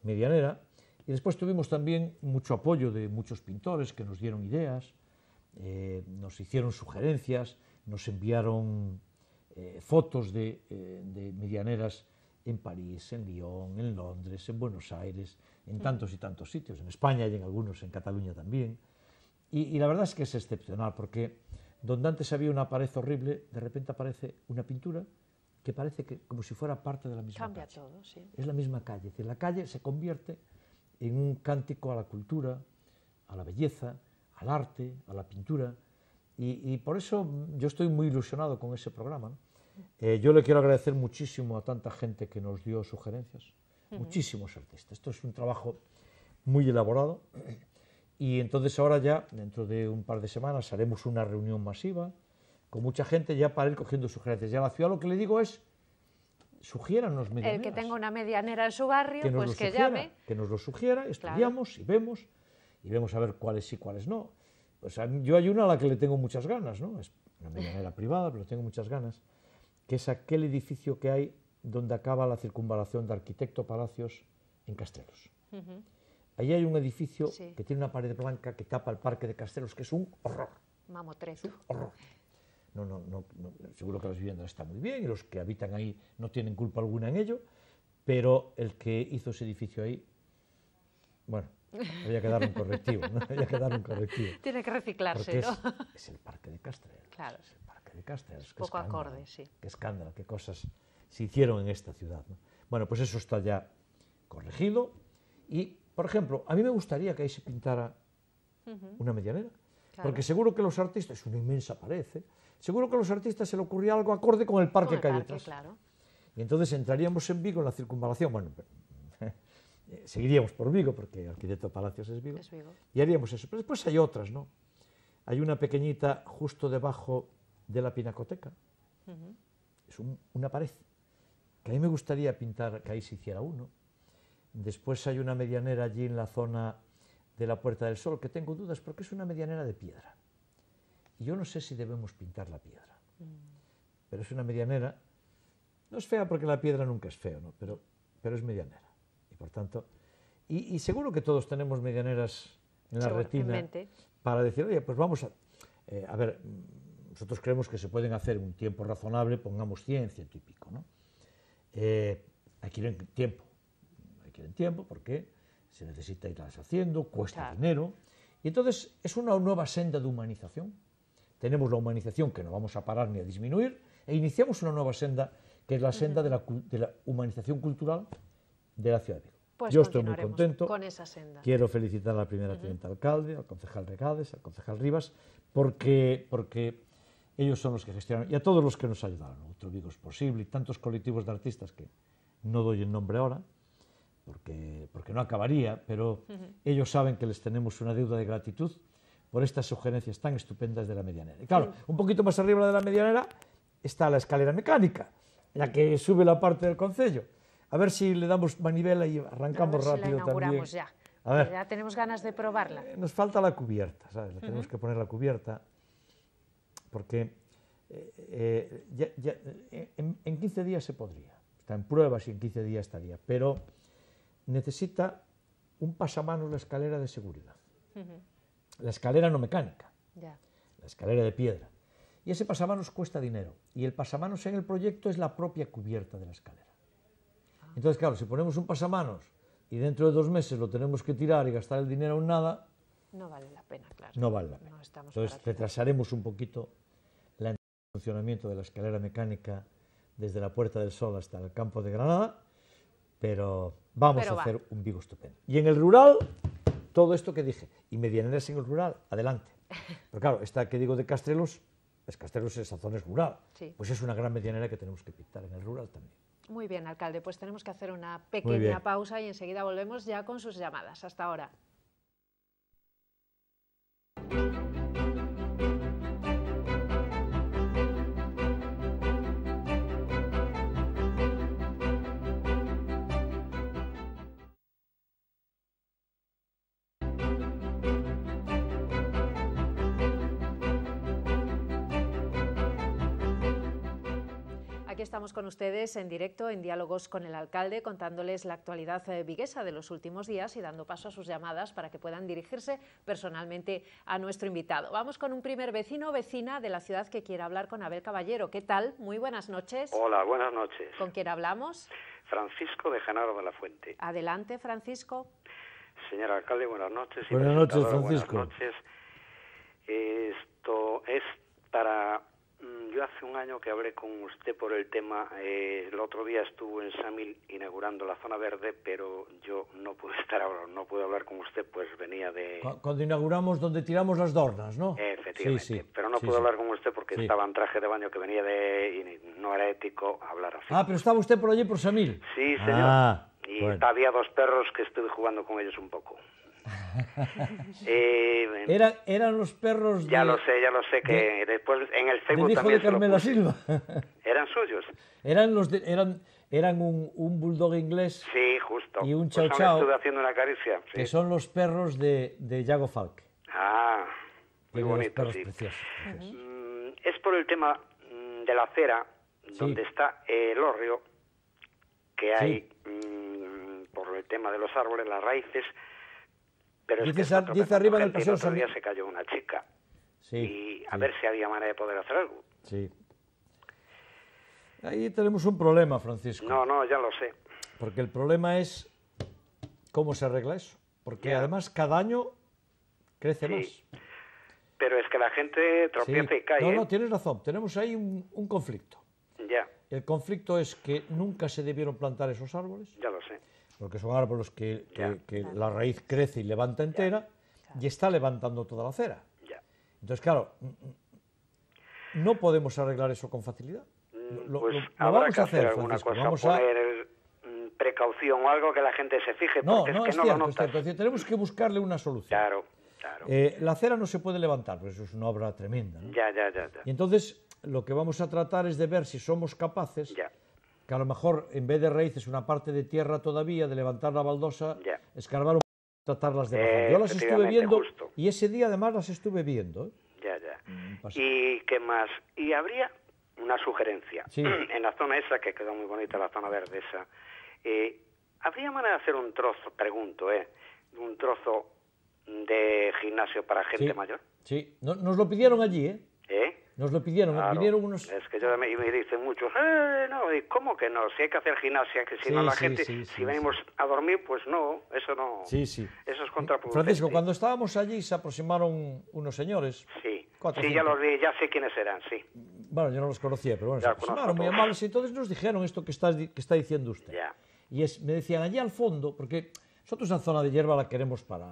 medianera. Y después tuvimos también mucho apoyo de muchos pintores que nos dieron ideas, eh, nos hicieron sugerencias, nos enviaron eh, fotos de, medianeras en París, en Lyon, en Londres, en Buenos Aires, en mm. tantos y tantos sitios, en España y en algunos, en Cataluña también. Y, y la verdad es que es excepcional porque donde antes había una pared horrible, de repente aparece una pintura que parece que como si fuera parte de la misma Cambia todo, sí. Es la misma calle. Es la calle se convierte en un cántico a la cultura, a la belleza, al arte, a la pintura. Y, por eso yo estoy muy ilusionado con ese programa. Eh, yo le quiero agradecer muchísimo a tanta gente que nos dio sugerencias, muchísimos artistas. Esto es un trabajo muy elaborado y entonces ahora ya, dentro de un par de semanas, haremos una reunión masiva con mucha gente ya para ir cogiendo sugerencias. Ya la ciudad lo que le digo es, sugiéranos medianeras. El que tenga una medianera en su barrio, pues que llame. Que nos lo sugiera, estudiamos y vemos, y vemos a ver cuáles sí, cuáles no. Pues yo hay una a la que le tengo muchas ganas, ¿no? Es una medianera privada, pero tengo muchas ganas, que es aquel edificio que hay donde acaba la circunvalación de Arquitecto Palacios en Castelos. Uh Ahí hay un edificio que tiene una pared blanca que tapa el parque de Castelos, que es un horror. Mamo No, no, no, seguro que las viviendas están muy bien y los que habitan ahí no tienen culpa alguna en ello, pero el que hizo ese edificio ahí, bueno, había que dar un correctivo, Tiene que reciclarse, ¿no? es, el parque de Castelos. Claro. Es el parque de Castelos. Es poco acorde, sí. Qué escándalo, qué cosas se hicieron en esta ciudad. Bueno, pues eso está ya corregido y por ejemplo, a mí me gustaría que ahí se pintara una medianera, porque seguro que los artistas, es una inmensa pared, ¿eh? seguro que a los artistas se le ocurría algo acorde con el parque que hay Claro. Y entonces entraríamos en Vigo, en la circunvalación, bueno, eh, seguiríamos por Vigo, porque el arquitecto Palacios es Vigo, y haríamos eso. Pero después hay otras, ¿no? Hay una pequeñita justo debajo de la pinacoteca, es una pared, que a mí me gustaría pintar que ahí se hiciera uno. Después hay una medianera allí en la zona de la Puerta del Sol, que tengo dudas porque es una medianera de piedra. Y yo no sé si debemos pintar la piedra. Mm. Pero es una medianera, no es fea porque la piedra nunca es fea, ¿no? pero, pero es medianera. Y por tanto, y, seguro que todos tenemos medianeras en la retina para decir, oye, pues vamos a... Eh, a ver, mm, nosotros creemos que se pueden hacer un tiempo razonable, pongamos 100, ciento y pico, ¿no? Eh, aquí en tiempo, en tiempo porque se necesita irlas haciendo, cuesta dinero. Y entonces es una nueva senda de humanización. Tenemos la humanización que no vamos a parar ni a disminuir e iniciamos una nueva senda que es la senda de, la, humanización cultural de la ciudad de Vigo. Pues Yo estoy muy contento. Con esa senda. Quiero felicitar a la primera teniente alcalde, al concejal Regades, al concejal Rivas, porque, porque ellos son los que gestionaron y a todos los que nos ayudaron. Otro Vigo es posible y tantos colectivos de artistas que no doy el nombre ahora, porque, no acabaría, pero ellos saben que les tenemos una deuda de gratitud por estas sugerencias tan estupendas de la medianera. Y claro, un poquito más arriba de la medianera está la escalera mecánica, la que sube la parte del concello. A ver si le damos manivela y arrancamos rápido también. Ya. A ver, ya tenemos ganas de probarla. Eh, nos falta la cubierta, ¿sabes? tenemos que poner la cubierta, porque eh, eh, en, en, 15 días se podría. Está en pruebas y en 15 días estaría. Pero necesita un pasamanos la escalera de seguridad. La escalera no mecánica, la escalera de piedra. Y ese pasamanos cuesta dinero. Y el pasamanos en el proyecto es la propia cubierta de la escalera. Ah. Entonces, claro, si ponemos un pasamanos y dentro de dos meses lo tenemos que tirar y gastar el dinero en nada... No vale la pena, claro. No vale la pena. Entonces, retrasaremos un poquito el funcionamiento de la escalera mecánica desde la Puerta del Sol hasta el campo de Granada, pero vamos a hacer un vivo estupendo. Y en el rural, todo esto que dije. Y medianeras en el rural, adelante. Pero claro, esta que digo de Castrelos, es pues Castrelos esa zona es rural. Pues es una gran medianera que tenemos que pintar en el rural también. Muy bien, alcalde, pues tenemos que hacer una pequeña pausa y enseguida volvemos ya con sus llamadas. Hasta ahora. con ustedes en directo en diálogos con el alcalde, contándoles la actualidad eh, viguesa de los últimos días y dando paso a sus llamadas para que puedan dirigirse personalmente a nuestro invitado. Vamos con un primer vecino o vecina de la ciudad que quiera hablar con Abel Caballero. ¿Qué tal? Muy buenas noches. Hola, buenas noches. ¿Con quién hablamos? Francisco de Genaro de la Fuente. Adelante, Francisco. Señor alcalde, buenas noches. Buenas noches, Francisco. Buenas noches. Esto es para yo hace un año que hablé con usted por el tema, eh, el otro día estuvo en Samil inaugurando la zona verde, pero yo no pude estar ahora, no pude hablar con usted, pues venía de... Cuando inauguramos donde tiramos las dornas, ¿no? Eh, efectivamente, pero no pude hablar con usted porque estaba en traje de baño que venía de... no era ético hablar así. Ah, pero estaba usted por allí por Samil. Sí, señor. Ah, y había dos perros que estuve jugando con ellos un poco. Eh, eran los perros Ya lo sé, ya lo sé, que después en el Facebook hijo también de Carmela Silva. Eran suyos. Eran los eran eran un, bulldog inglés sí, justo. y un pues chau haciendo caricia, que son los perros de, de Jago Falk. Ah, muy bonito, mm, es por el tema mm, de la acera, donde está el orrio, que hay mm, por el tema de los árboles, las raíces, pero es que dice arriba día se cayó una chica. Sí, y a ver si había manera de poder hacer algo. Sí. Ahí tenemos un problema, Francisco. No, no, ya lo sé. Porque el problema es cómo se arregla eso. Porque además cada año crece más. Pero es que la gente tropieza y cae. No, ¿eh? no, tienes razón. Tenemos ahí un conflicto. Ya. El conflicto es que nunca se debieron plantar esos árboles. Ya lo sé porque son árboles que, la raíz crece y levanta entera y está levantando toda la cera. Entonces, claro, ¿no podemos arreglar eso con facilidad? Lo, vamos a hacer, alguna cosa, poner mm, precaución o algo que la gente se fije, no, es, no tenemos que buscarle una solución. Claro, claro. Eh, la cera no se puede levantar, pero pues eso es una obra tremenda. ya, ya, ya, Y entonces lo que vamos a tratar es de ver si somos capaces ya que a lo mejor en vez de raíces una parte de tierra todavía, de levantar la baldosa, escarbar un tratarlas de bajar. Yo las estuve viendo y ese día además las estuve viendo. ¿eh? Ya, ya. Mm, ¿Y qué más? Y habría una sugerencia. en la zona esa, que quedó muy bonita, la zona verde esa, eh, ¿habría manera de hacer un trozo, pregunto, eh, un trozo de gimnasio para gente mayor? Sí, nos lo pidieron allí, ¿Eh? ¿Eh? Nos lo pidieron, vinieron unos... Es que yo me, y me dicen muchos, eh, no, cómo que no? Si hay que hacer gimnasia, que si no la gente, si venimos a dormir, pues no, eso no. Sí, sí. Eso es eh, contraproducente. Francisco, cuando estábamos allí se aproximaron unos señores. Sí. sí, ya los vi, ya sé quiénes eran, sí. Bueno, yo no los conocía, pero bueno, se aproximaron muy amables y entonces nos dijeron esto que está, que está diciendo usted. Ya. Y es, me decían, allí al fondo, porque nosotros la zona de hierba la queremos para...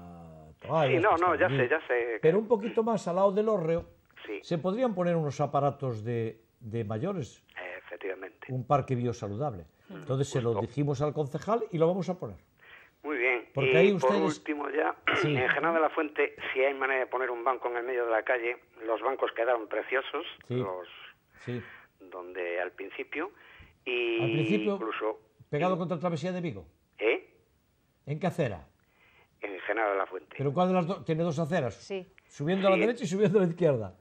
sí, no, no, ya sé, ya sé. Pero un poquito más al lado del hórreo ¿Se podrían poner unos aparatos de, de mayores? Efectivamente. Un parque biosaludable. Mm. Entonces se lo dijimos al concejal y lo vamos a poner. Muy bien. Porque y ahí por último ya, en General de la Fuente, si hay manera de poner un banco en el medio de la calle, los bancos quedaron preciosos, los donde al principio y al principio, incluso pegado contra la travesía de Vigo. ¿Eh? ¿En qué acera? En General de la Fuente. Pero cuál de las dos tiene dos aceras? Sí. Subiendo a la derecha y subiendo a la izquierda.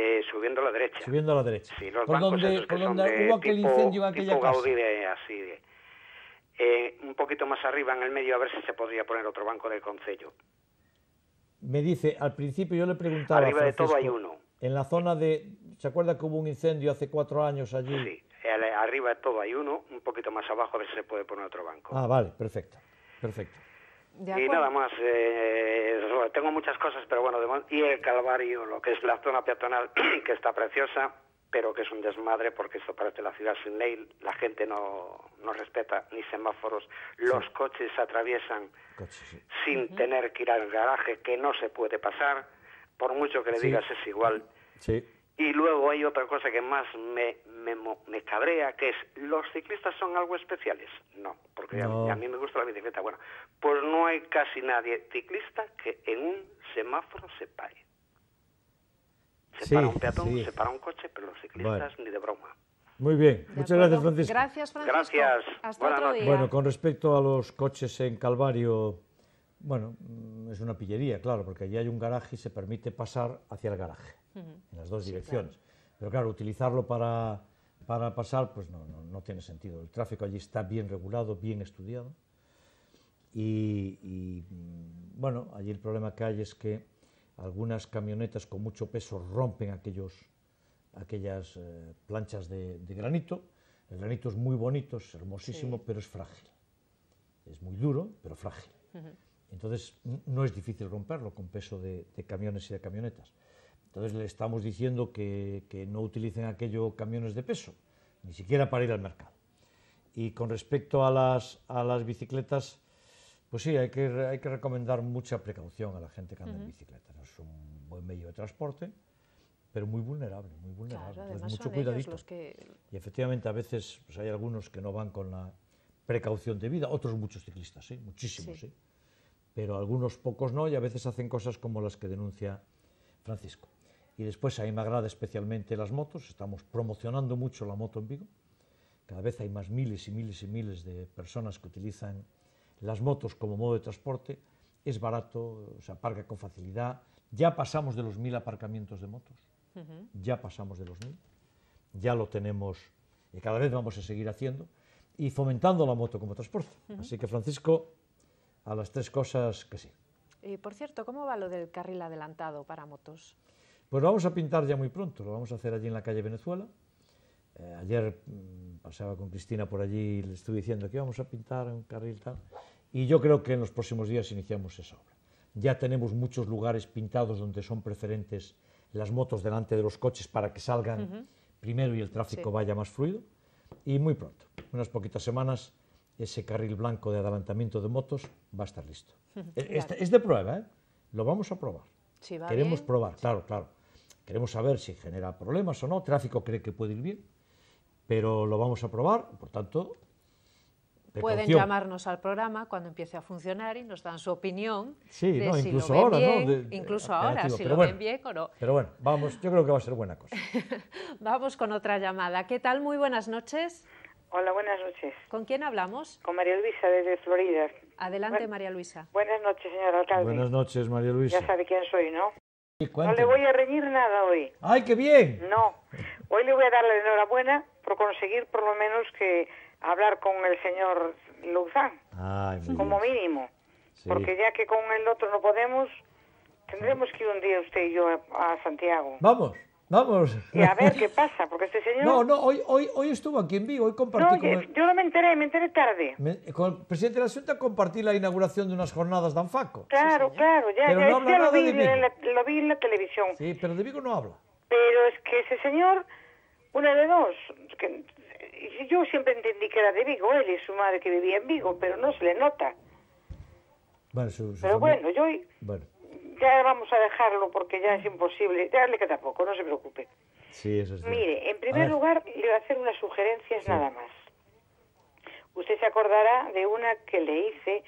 Eh, subiendo a la derecha. Subiendo a la derecha. Sí, hubo aquel incendio aquella casa? así eh, un poquito más arriba, en el medio, a ver si se podría poner otro banco del concello. Me dice, al principio yo le preguntaba... Arriba de todo hay uno. En la zona de... ¿Se acuerda que hubo un incendio hace cuatro años allí? Sí, arriba de todo hay uno, un poquito más abajo a ver si se puede poner otro banco. Ah, vale, perfecto, perfecto y nada más, eh, tengo muchas cosas, pero bueno, y el Calvario, lo que es la zona peatonal, que está preciosa, pero que es un desmadre porque esto parece la ciudad sin ley, la gente no, no respeta ni semáforos, los coches atraviesan sin tener que ir al garaje, que no se puede pasar, por mucho que le digas es igual. Sí. Y luego hay otra cosa que más me, me, me cabrea, que es, ¿los ciclistas son algo especiales? No, porque A, mí me gusta la bicicleta. Bueno, pues no hay casi nadie ciclista que en un semáforo se pare. Se para un peatón, se para un coche, pero los ciclistas ni de broma. Muy bien, muchas gracias Francisco. Gracias Francisco. Gracias. Hasta Bueno, con respecto a los coches en Calvario, bueno, mm, es una pillería, claro, porque allí hay un garaje y se permite pasar hacia el garaje, en las dos direcciones. Pero claro, utilizarlo para, pasar, pues no, no, tiene sentido. El tráfico allí está bien regulado, bien estudiado. Y, mm, bueno, allí el problema que hay es que algunas camionetas con mucho peso rompen aquellas eh, planchas de, granito. El granito es muy bonito, es hermosísimo, pero es frágil. Es muy duro, pero frágil. Entonces no es difícil romperlo con peso de, camiones y de camionetas. Entonces le estamos diciendo que, no utilicen aquello camiones de peso, ni siquiera para ir al mercado. Y con respecto a las, a las bicicletas, pues sí, hay que, hay que recomendar mucha precaución a la gente que anda en bicicleta. Es un buen medio de transporte, pero muy vulnerable, muy vulnerable. mucho cuidadito. Y efectivamente a veces pues, hay algunos que no van con la precaución debida, otros muchos ciclistas, sí, ¿eh? muchísimos, sí ¿eh? pero algunos pocos no y a veces hacen cosas como las que denuncia Francisco. Y después a mí me agrada especialmente las motos, estamos promocionando mucho la moto en Vigo, cada vez hay más miles y miles y miles de personas que utilizan las motos como modo de transporte, es barato, se aparca con facilidad, ya pasamos de los mil aparcamientos de motos, ya pasamos de los mil, ya lo tenemos y cada vez vamos a seguir haciendo y fomentando la moto como transporte. Así que Francisco, a las tres cosas que sí. Y eh, por cierto, ¿cómo va lo del carril adelantado para motos? Pues lo vamos a pintar ya muy pronto, lo vamos a hacer allí en la calle Venezuela. Eh, ayer mm, pasaba con Cristina por allí y le estuve diciendo que vamos a pintar un carril tal. Y yo creo que en los próximos días iniciamos esa obra. Ya tenemos muchos lugares pintados donde son preferentes las motos delante de los coches para que salgan primero y el tráfico vaya más fluido. Y muy pronto, unas poquitas semanas, ese carril blanco de adelantamiento de motos va a estar listo. E-, este, es, de prueba, ¿eh? Lo vamos a probar. Queremos probar, claro, claro. Queremos saber si genera problemas o no. Tráfico cree que puede ir bien, pero lo vamos a probar, por tanto... Pueden llamarnos al programa cuando empiece a funcionar y nos dan su opinión. Sí, incluso ahora, ¿no? Eh, incluso ahora, si lo ven bien o no. Pero bueno, vamos, yo creo que va a ser buena cosa. vamos con otra llamada. ¿Qué tal? Muy buenas noches. Hola, buenas noches. ¿Con quién hablamos? Con María Luisa desde Florida. Adelante, María Luisa. Buenas noches, señor alcalde. Buenas noches, María Luisa. Ya sabe quién soy, ¿no? No le voy a reñir nada hoy. ¡Ay, qué bien! No, hoy le voy a dar la enhorabuena por conseguir por lo menos que hablar con el señor Luzán, Ay, como mínimo. Porque ya que con el otro no podemos, tendremos que ir un día usted y yo a Santiago. Vamos. Vamos. E a ver que pasa, porque este señor... No, no, hoy, hoy, hoy estuvo aquí en Vigo, hoy compartí... No, con... yo no me enteré, me enteré tarde. Me, con el presidente de la Xunta compartí la inauguración de unas jornadas de Anfaco. Claro, sí, claro, ya, pero ya, no habla ya nada lo, vi, de Vigo. La, lo vi en la televisión. Sí, pero de Vigo no habla. Pero es que ese señor, una de dos, que, yo siempre entendí que era de Vigo, él y su madre que vivía en Vigo, pero no se le nota. Bueno, su, su pero familia... bueno, yo... Bueno. ya vamos a dejarlo porque ya es imposible. Dale que tampoco no se preocupe. Sí, eso sí. Mire, en primer lugar le voy a hacer unas sugerencias nada más. Usted se acordará de una que le hice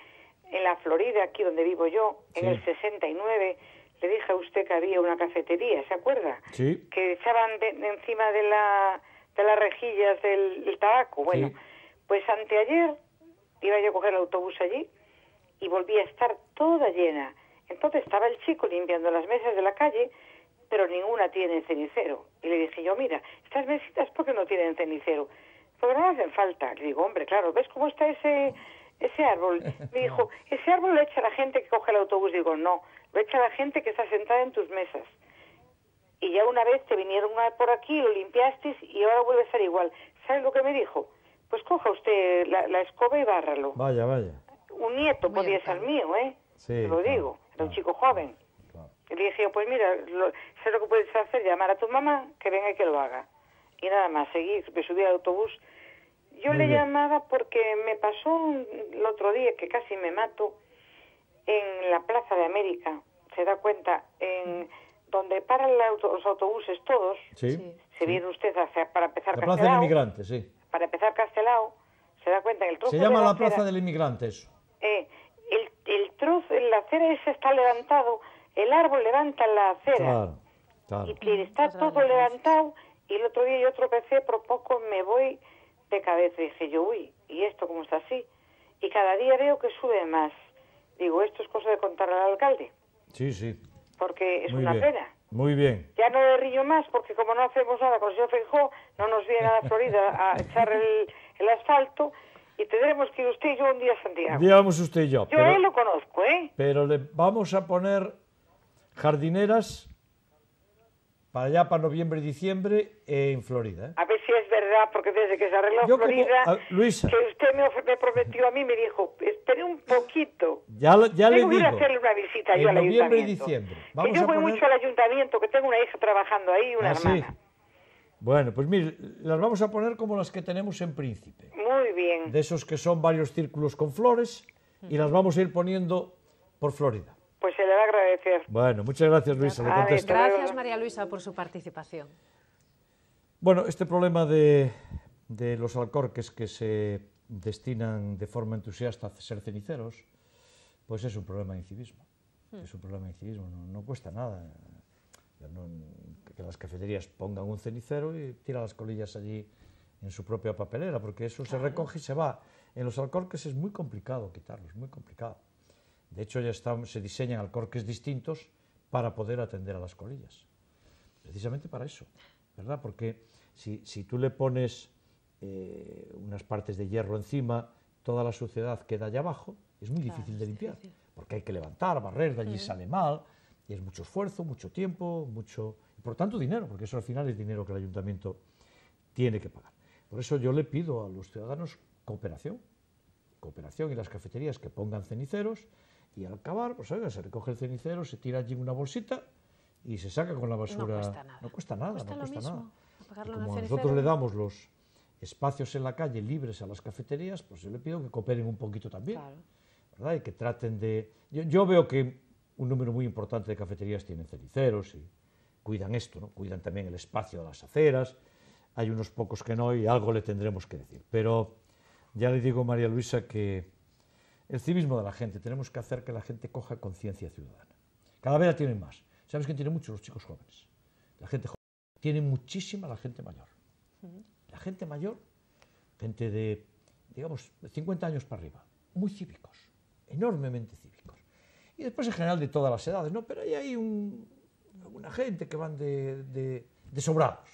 en la Florida, aquí donde vivo yo, en el 69. Le dije a usted que había una cafetería, ¿se acuerda? Que echaban de, encima de, la, de las rejillas del, tabaco. Bueno, pues anteayer iba yo a coger el autobús allí y volví a estar toda llena. Entonces estaba el chico limpiando las mesas de la calle, pero ninguna tiene cenicero. Y le dije yo, mira, estas mesitas, ¿por qué no tienen cenicero? Porque no hacen falta. Le digo, hombre, claro, ¿ves cómo está ese, ese árbol? Me dijo, ese árbol lo echa la gente que coge el autobús. Digo, no, lo echa la gente que está sentada en tus mesas. Y ya una vez te vinieron por aquí, lo limpiaste y ahora vuelve a ser igual. ¿Sabes lo que me dijo? Pues coja usted la, escoba y bárralo. Vaya, vaya. Un nieto podría ser mío, ¿eh? Sí. Te lo digo un chico joven. le dije, pues mira, sé lo que puedes hacer, llamar a tu mamá, que venga y que lo haga. Y nada más, seguí, me subí al autobús. Yo le llamaba porque me pasó el otro día que casi me mato en la Plaza de América, se da cuenta, en donde paran los autobuses todos, se viene usted para empezar la Plaza sí. Para empezar Castelao, se da cuenta que el truco Se llama la, Plaza del Inmigrante, eso. Eh, la acera ese está levantado, el árbol levanta la acera. Y está pues todo levantado y el otro día yo tropecé, por poco me voy de cabeza. Y dije yo, uy, ¿y esto cómo está así? Y cada día veo que sube más. Digo, esto es cosa de contarle al alcalde. Sí, sí. Porque es una pena. Muy bien. Ya no le río más porque como no hacemos nada con el señor Feijó, no nos viene a la Florida a echar el, el asfalto, y tendremos que ir usted y yo un día a Santiago. Un usted y yo. Yo él lo conozco, ¿eh? Pero le vamos a poner jardineras para allá, para noviembre y diciembre, en Florida. ¿eh? A ver si es verdad, porque desde que se arregló Florida, que usted me, prometió a mí, me dijo, espere un poquito. Ya, ya le digo. que a hacerle una visita yo al noviembre y diciembre. que yo voy mucho al ayuntamiento, que tengo una hija trabajando ahí una ah, hermana. Bueno, pues mire, las vamos a poner como las que tenemos en Príncipe. Muy bien. De esos que son varios círculos con flores y las vamos a ir poniendo por Florida. Pues se le va a agradecer. Bueno, muchas gracias Luisa. le contesto. gracias María Luisa por su participación. Bueno, este problema de, los alcorques que se destinan de forma entusiasta a ser ceniceros, pues es un problema de civismo. Hmm. Es un problema de no, no cuesta nada que las cafeterías pongan un cenicero y tira las colillas allí en su propia papelera, porque eso se recoge y se va. En los alcorques es muy complicado quitarlo, es muy complicado. De hecho, ya se diseñan alcorques distintos para poder atender a las colillas. Precisamente para eso, ¿verdad? Porque si, si tú le pones eh, unas partes de hierro encima, toda la suciedad queda allá abajo, es muy difícil de limpiar, porque hay que levantar, barrer, de allí sale mal, y es mucho esfuerzo, mucho tiempo, mucho por tanto dinero, porque eso al final es dinero que el ayuntamiento tiene que pagar. Por eso yo le pido a los ciudadanos cooperación, cooperación y las cafeterías que pongan ceniceros y al acabar, pues oiga, se recoge el cenicero, se tira allí una bolsita y se saca con la basura. No cuesta nada, no cuesta nada. no cuesta nada. como nosotros le damos los espacios en la calle libres a las cafeterías, pues yo le pido que cooperen un poquito también. Y que traten de... Yo, yo, veo que un número muy importante de cafeterías tienen ceniceros y cuidan esto, ¿no? cuidan también el espacio de las aceras, hay unos pocos que no y algo le tendremos que decir. Pero ya le digo, María Luisa, que el civismo de la gente, tenemos que hacer que la gente coja conciencia ciudadana. Cada vez la tienen más. ¿Sabes quién tiene muchos? Los chicos jóvenes. La gente joven. Tiene muchísima la gente mayor. La gente mayor, gente de, digamos, de 50 años para arriba, muy cívicos, enormemente cívicos. Y después en general de todas las edades, ¿no? Pero ahí hay un, una gente que van de, sobrados,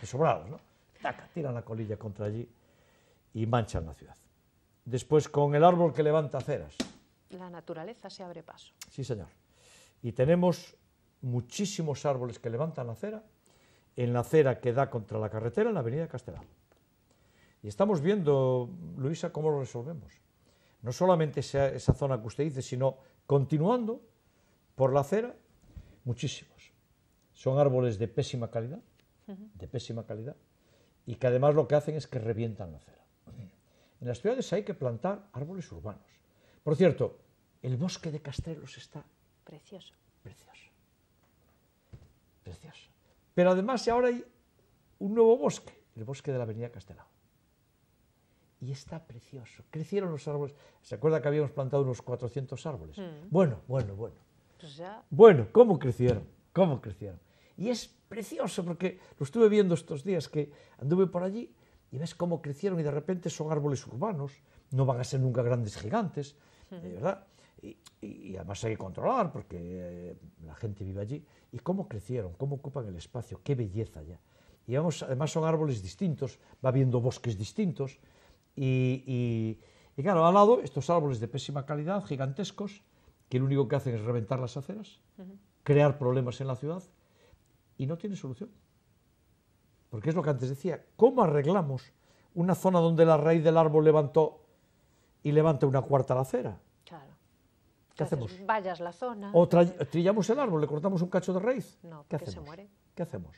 de sobrados, ¿no? Taca, tiran la colilla contra allí y manchan la ciudad. Después con el árbol que levanta aceras. La naturaleza se abre paso. Sí, señor. Y tenemos muchísimos árboles que levantan la acera, en la acera que da contra la carretera, en la avenida Castellano. Y estamos viendo, Luisa, cómo lo resolvemos. No solamente esa, esa zona que usted dice, sino continuando por la acera, muchísimo son árboles de pésima calidad, de pésima calidad, y que además lo que hacen es que revientan la acera. En las ciudades hay que plantar árboles urbanos. Por cierto, el bosque de castelos está precioso. Precioso. Precioso. Pero además ahora hay un nuevo bosque, el bosque de la Avenida Castelao. Y está precioso. Crecieron los árboles. ¿Se acuerda que habíamos plantado unos 400 árboles? Mm. Bueno, bueno, bueno. Pues bueno, ¿cómo crecieron? ¿Cómo crecieron? Y es precioso porque lo estuve viendo estos días que anduve por allí y ves cómo crecieron y de repente son árboles urbanos, no van a ser nunca grandes gigantes, eh, ¿verdad? Y, además hay que controlar porque eh, la gente vive allí. ¿Y cómo crecieron? ¿Cómo ocupan el espacio? ¡Qué belleza ya! Y además son árboles distintos, va viendo bosques distintos. Y, claro, al lado, estos árboles de pésima calidad, gigantescos, que lo único que hacen es reventar las aceras, crear problemas en la ciudad y no tiene solución. Porque es lo que antes decía, ¿cómo arreglamos una zona donde la raíz del árbol levantó y levanta una cuarta la acera? Claro. ¿Qué hacemos? la zona. O trillamos el árbol, le cortamos un cacho de raíz. No, ¿Qué hacemos? muere. ¿Qué hacemos?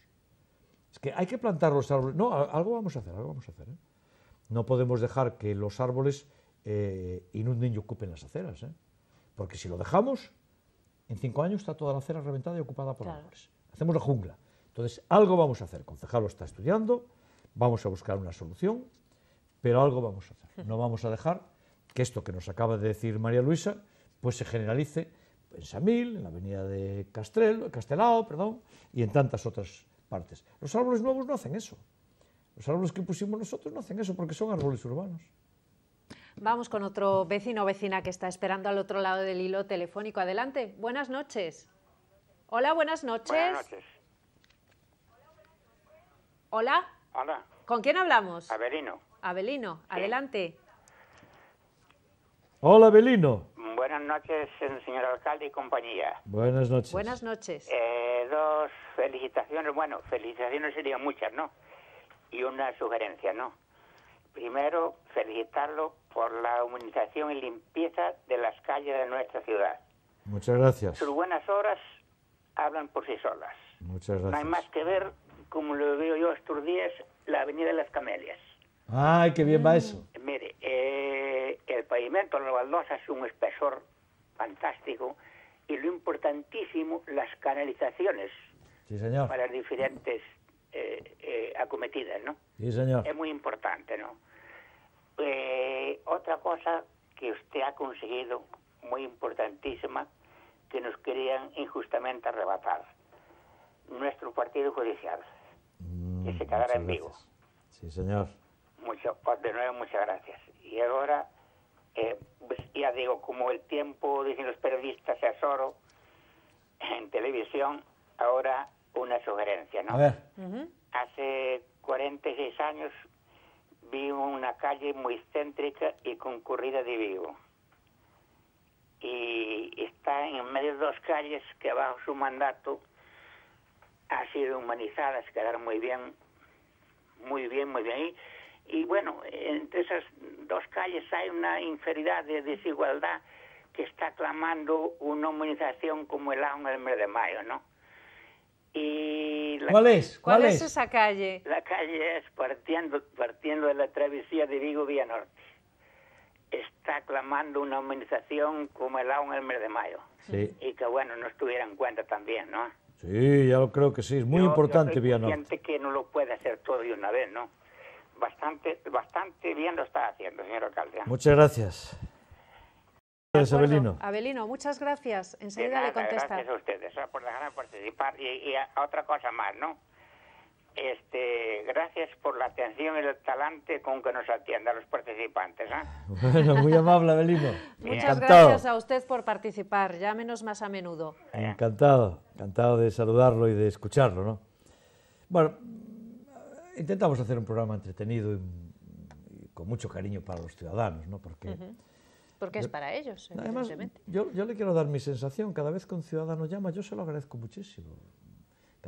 Es que hay que plantar los árboles. No, algo vamos a hacer, algo vamos a hacer. ¿eh? No podemos dejar que los árboles eh, inunden y ocupen las aceras. ¿eh? Porque si lo dejamos, en cinco años está toda la acera reventada y ocupada por árboles hacemos la jungla. Entonces, algo vamos a hacer. El concejal lo está estudiando, vamos a buscar una solución, pero algo vamos a hacer. No vamos a dejar que esto que nos acaba de decir María Luisa, pues se generalice en Samil, en la avenida de Castelao, perdón, y en tantas otras partes. Los árboles nuevos no hacen eso. Los árboles que pusimos nosotros no hacen eso porque son árboles urbanos. Vamos con otro vecino o vecina que está esperando al otro lado del hilo telefónico. Adelante, buenas noches. Hola, buenas noches. Buenas noches. Hola. Hola. ¿Con quién hablamos? Avelino. Avelino, adelante. Hola, Avelino. Buenas noches, señor alcalde y compañía. Buenas noches. Buenas noches. Eh, dos felicitaciones, bueno, felicitaciones serían muchas, ¿no? Y una sugerencia, ¿no? Primero, felicitarlo por la humanización y limpieza de las calles de nuestra ciudad. Muchas gracias. Sus buenas horas hablan por sí solas. Muchas gracias. No hay más que ver, como lo veo yo estos días, la Avenida de las Camelias. ¡Ay, qué bien va eso! Mire, eh, el pavimento, la baldosa es un espesor fantástico y lo importantísimo, las canalizaciones sí, señor. para diferentes eh, eh, acometidas, ¿no? Sí, señor. Es muy importante, ¿no? otra cosa que usted ha conseguido, muy importantísima, que nos querían injustamente arrebatar. Nuestro partido judicial, mm, que se quedara en Vigo. Sí, señor. Pues, de nuevo, muchas gracias. Y ahora, eh, pues, ya digo, como el tiempo, dicen los periodistas, es oro, en televisión, ahora una sugerencia, ¿no? A ver. Hace 46 años vi una calle muy céntrica y concurrida de Vigo y está en medio de dos calles que bajo su mandato ha sido humanizadas, quedaron muy bien, muy bien, muy bien. Y, bueno, entre esas dos calles hay una inferioridad de desigualdad que está clamando una humanización como el en el mes de mayo, ¿no? Y ¿Cuál es? ¿Cuál, es? esa calle? La calle es partiendo, partiendo de la travesía de Vigo vía Norte está clamando una humanización como el agua en el mes de mayo. Sí. Y que, bueno, no estuviera en cuenta también, ¿no? Sí, ya lo creo que sí, es muy importante, importante, yo gente que no lo puede hacer todo de una vez, ¿no? Bastante, bastante bien lo está haciendo, señor alcalde. Muchas gracias. Gracias, Abelino. Abelino, muchas gracias. Enseguida le contesta. Gracias a ustedes ¿eh? por dejarme participar y, y a otra cosa más, ¿no? este, gracias por la atención y el talante con que nos a los participantes. ¿eh? Bueno, muy amable, Abelino. Muchas gracias a usted por participar. Llámenos más a menudo. Eh, encantado, encantado de saludarlo y de escucharlo. ¿no? Bueno, intentamos hacer un programa entretenido y, con mucho cariño para los ciudadanos, ¿no? porque Porque es para ellos, yo, yo le quiero dar mi sensación. Cada vez que un ciudadano llama, yo se lo agradezco muchísimo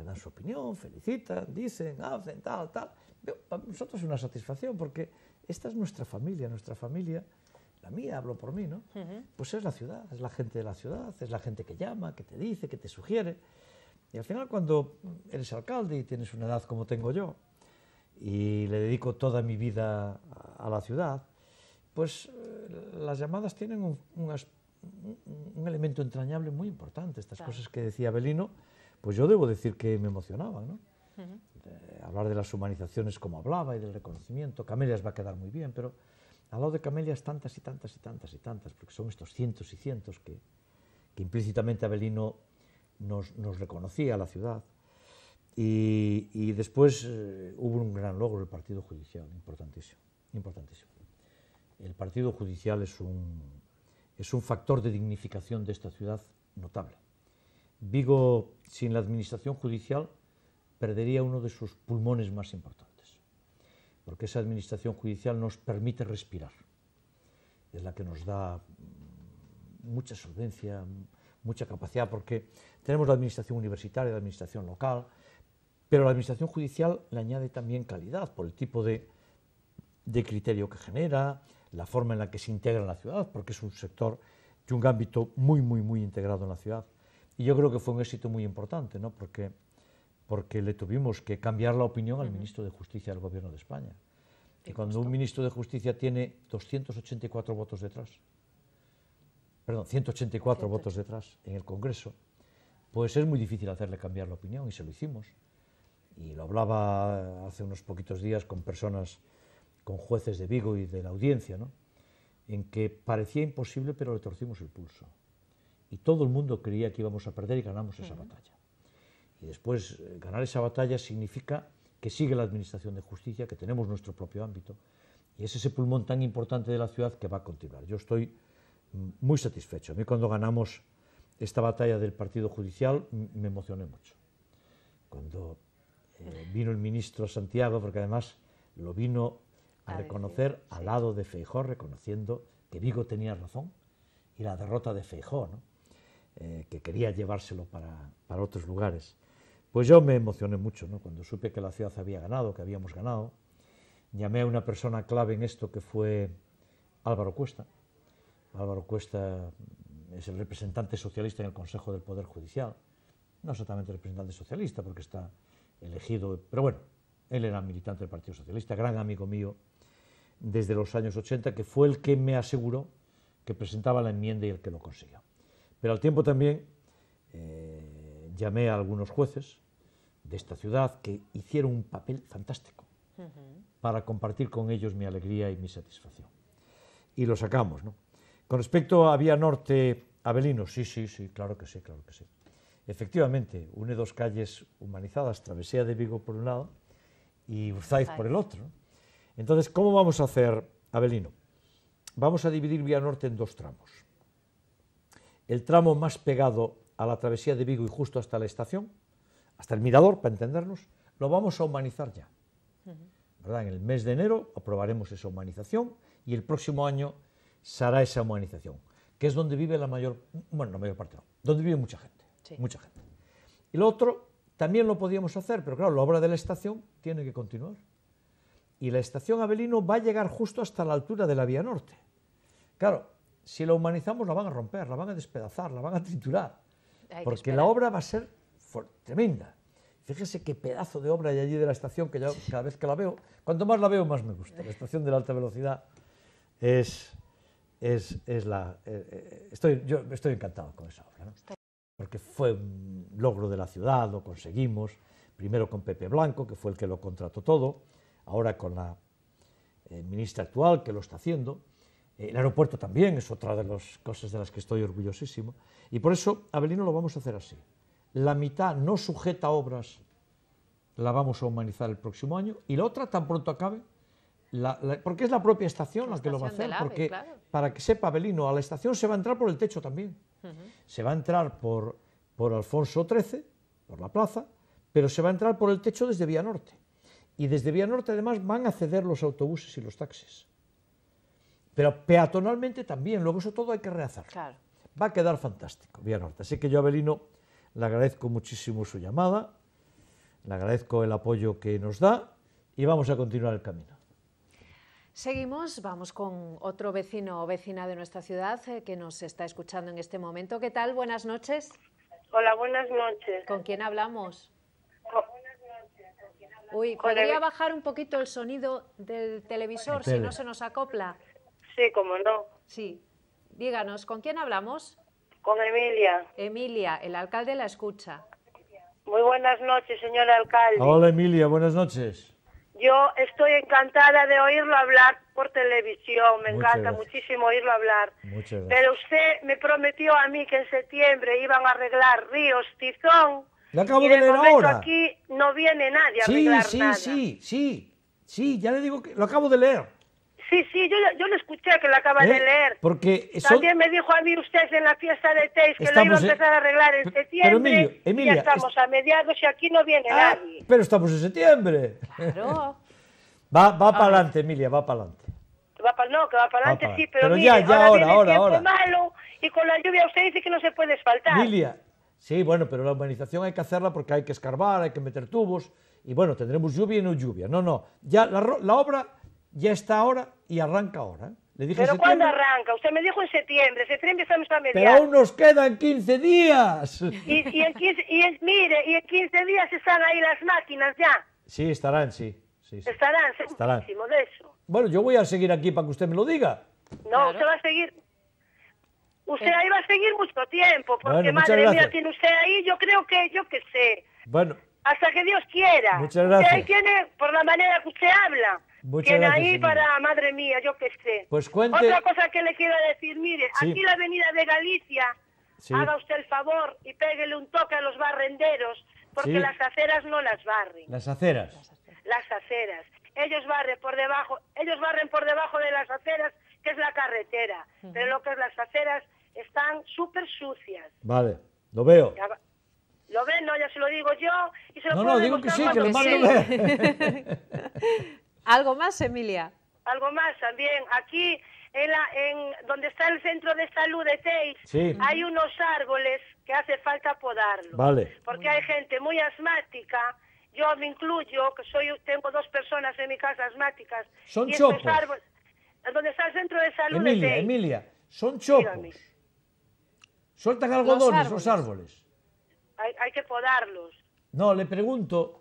dan su opinión, felicitan, dicen, hacen, tal, tal. para nosotros es una satisfacción porque esta es nuestra familia, nuestra familia, la mía, hablo por mí, ¿no? Pues es la ciudad, es la gente de la ciudad, es la gente que llama, que te dice, que te sugiere. Y al final cuando eres alcalde y tienes una edad como tengo yo, y le dedico toda mi vida a, la ciudad, pues eh, las llamadas tienen un, elemento entrañable muy importante. Estas cosas que decía Belino, pues yo debo decir que me emocionaba, ¿no? hablar de las humanizaciones como hablaba y del reconocimiento, Camelias va a quedar muy bien, pero al lado de Camelias tantas y tantas y tantas y tantas, porque son estos cientos y cientos que, que implícitamente Abelino nos, reconocía a la ciudad. Y, después eh, hubo un gran logro del Partido Judicial, importantísimo, importantísimo. El Partido Judicial es un, es un factor de dignificación de esta ciudad notable. Vigo sin la administración judicial perdería uno de sus pulmones más importantes, porque esa administración judicial nos permite respirar, es la que nos da mm, mucha solvencia, mm, mucha capacidad, porque tenemos la administración universitaria, la administración local, pero la administración judicial le añade también calidad por el tipo de, criterio que genera, la forma en la que se integra en la ciudad, porque es un sector y un ámbito muy, muy, muy integrado en la ciudad. Y yo creo que fue un éxito muy importante, ¿no? porque, porque le tuvimos que cambiar la opinión al ministro de Justicia del Gobierno de España. Y cuando un ministro de Justicia tiene 284 votos detrás, perdón, 184 votos detrás en el Congreso, pues es muy difícil hacerle cambiar la opinión y se lo hicimos. Y lo hablaba hace unos poquitos días con personas, con jueces de Vigo y de la audiencia, ¿no? en que parecía imposible, pero le torcimos el pulso. Y todo el mundo creía que íbamos a perder y ganamos esa batalla. Y después eh, ganar esa batalla significa que sigue la Administración de Justicia, que tenemos nuestro propio ámbito, y es ese pulmón tan importante de la ciudad que va a continuar. Yo estoy mm, muy satisfecho. A mí cuando ganamos esta batalla del Partido Judicial me emocioné mucho. Cuando eh, vino el ministro Santiago, porque además lo vino a, reconocer al lado de Feijó, reconociendo que Vigo tenía razón y la derrota de Feijó. ¿no? Eh, que quería llevárselo para, otros lugares. Pues yo me emocioné mucho cuando supe que la ciudad había ganado, que habíamos ganado. Llamé a una persona clave en esto que fue Álvaro Cuesta. Álvaro Cuesta es el representante socialista en el Consejo del Poder Judicial. No exactamente representante socialista porque está elegido, pero bueno, él era militante del Partido Socialista, gran amigo mío desde los años 80, que fue el que me aseguró que presentaba la enmienda y el que lo consiguió. Pero al tiempo también eh, llamé a algunos jueces de esta ciudad que hicieron un papel fantástico para compartir con ellos mi alegría y mi satisfacción. Y lo sacamos, Con respecto a Vía Norte Avelino, sí, sí, sí, claro que sí, claro que sí. Efectivamente, une dos calles humanizadas, Travesía de Vigo por un lado y Urzaiz por el otro. Entonces, ¿cómo vamos a hacer Avelino? Vamos a dividir Vía Norte en dos tramos el tramo más pegado a la travesía de Vigo y justo hasta la estación, hasta el mirador, para entendernos, lo vamos a humanizar ya. ¿verdad? En el mes de enero aprobaremos esa humanización y el próximo año se hará esa humanización, que es donde vive la mayor, bueno, la mayor parte no, donde vive mucha gente, mucha gente. Y lo otro también lo podíamos hacer, pero claro, la obra de la estación tiene que continuar. Y la estación Avelino va a llegar justo hasta la altura de la Vía Norte. Claro, si la humanizamos la van a romper, la van a despedazar, la van a triturar, porque la obra va a ser tremenda. Fíjese qué pedazo de obra hay allí de la estación que yo cada vez que la veo, cuanto más la veo más me gusta. La estación de la alta velocidad es, es, es la... Eh, eh, estoy, yo estoy encantado con esa obra, ¿no? porque fue un logro de la ciudad, lo conseguimos, primero con Pepe Blanco, que fue el que lo contrató todo, ahora con la eh, ministra actual, que lo está haciendo, eh, el aeropuerto también es otra de las cosas de las que estoy orgullosísimo. Y por eso, Avelino, lo vamos a hacer así. La mitad no sujeta obras la vamos a humanizar el próximo año y la otra, tan pronto acabe, porque es la propia estación la, que lo va a hacer. porque, para que sepa, Avelino, a la estación se va a entrar por el techo también. Se va a entrar por, por Alfonso XIII, por la plaza, pero se va a entrar por el techo desde Vía Norte. Y desde Vía Norte, además, van a ceder los autobuses y los taxis. Pero peatonalmente también, luego eso todo hay que rehacer. Claro. Va a quedar fantástico, Vía Norte. Así que yo, Abelino, le agradezco muchísimo su llamada, le agradezco el apoyo que nos da y vamos a continuar el camino. Seguimos, vamos con otro vecino o vecina de nuestra ciudad eh, que nos está escuchando en este momento. ¿Qué tal? Buenas noches. Hola, buenas noches. ¿Con quién hablamos? noches. Uy, ¿podría bajar un poquito el sonido del televisor si no se nos acopla? Sí, cómo no. Sí. Díganos, ¿con quién hablamos? Con Emilia. Emilia, el alcalde la escucha. Muy buenas noches, señor alcalde. Hola, Emilia, buenas noches. Yo estoy encantada de oírlo hablar por televisión, me encanta muchísimo oírlo hablar. Muchas gracias. Pero usted me prometió a mí que en septiembre iban a arreglar Ríos Tizón. Lo acabo de, leer ahora. Aquí no viene nadie a sí, sí, Sí, sí, sí, sí, ya le digo que lo acabo de leer. Sí, sí, yo, yo lo escuché, que lo acaba de ¿Eh? leer. Porque También me dijo a mí usted en la fiesta de Teis que lo iba a empezar a arreglar en septiembre. Pero, Emilio, Emilia, ya estamos a mediados y aquí no viene ah, nadie. Pero estamos en septiembre. Claro. va va para adelante, Emilia, va para adelante. Va no, que va para adelante, sí, pero, pero ya, ya, ahora, ahora ahora, tiempo malo y con la lluvia usted dice que no se puede asfaltar. Emilia, sí, bueno, pero la urbanización hay que hacerla porque hay que escarbar, hay que meter tubos y bueno, tendremos lluvia y no lluvia. No, no, ya la, la obra ya está ahora y arranca ahora. ¿eh? Le dije ¿Pero cuándo arranca? Usted me dijo en septiembre, septiembre estamos a Pero aún nos quedan 15 días. Y, en 15, y mire, y en 15 días están ahí las máquinas ya. Sí, estarán, sí. sí, sí. Estarán, estarán. de eso. Bueno, yo voy a seguir aquí para que usted me lo diga. No, se usted va a seguir... Usted eh. ahí va a seguir mucho tiempo, porque madre mía, tiene usted ahí, yo creo que, yo qué sé. Bueno. Hasta que Dios quiera. Muchas gracias. ahí tiene, por la manera que usted habla, que ahí para, madre mía, yo qué sé. Pues cuente... Otra cosa que le quiero decir, mire, aquí la Avenida de Galicia, haga usted el favor y péguele un toque a los barrenderos, porque las aceras no las barren. Las aceras. Las aceras. Ellos barren por debajo, ellos barren por debajo de las aceras, que es la carretera, pero lo que es las aceras están súper sucias. Vale, lo veo. lo ven, no, ya se lo digo yo. Y se lo no, no, digo que sí, que lo ¿Algo más, Emilia? Algo más también. Aquí, en, la, en donde está el centro de salud de Teix, hay unos árboles que hace falta podarlos. Porque hay gente muy asmática. Yo me incluyo, que soy, tengo dos personas en mi casa asmáticas. Son y chopos. donde está el centro de salud de Teix. Emilia, son chopos. Sueltan algodones los árboles. hay que podarlos. No, le pregunto